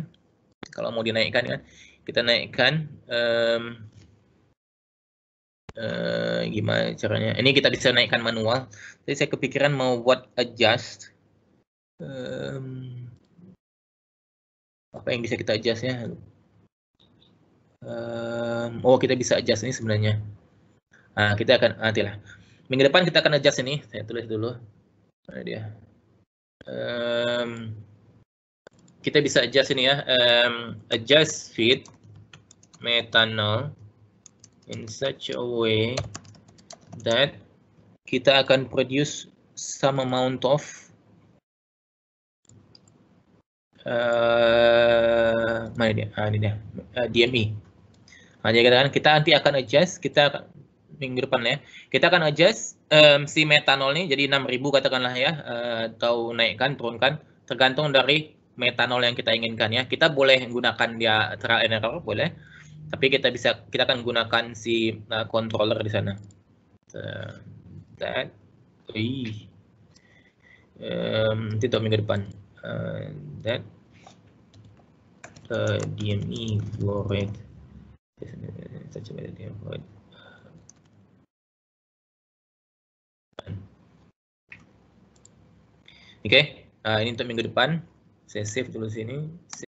kalau mau dinaikkan kan, kita naikkan. Um, Uh, gimana caranya ini kita bisa naikkan manual jadi saya kepikiran mau buat adjust um, apa yang bisa kita adjust ya um, oh kita bisa adjust ini sebenarnya nah kita akan ah, nantilah minggu depan kita akan adjust ini saya tulis dulu mana dia um, kita bisa adjust ini ya um, adjust feed metanol in such a way that kita akan produce some amount of Eh, mana dia? Ah, ini dia. Uh, eh, DME. Nah, jadi katakan kita nanti akan adjust, kita minggu depan ya. Kita akan adjust um, si metanol ini jadi 6000 katakanlah ya uh, atau naikkan turunkan tergantung dari metanol yang kita inginkan ya. Kita boleh gunakan dia trial and error boleh. Tapi kita bisa kita akan gunakan si uh, controller di sana. That, that, um, itu minggu depan that DME flow rate such a DME flow rate Oke, okay. uh, eh, ini untuk minggu depan. Saya save dulu sini.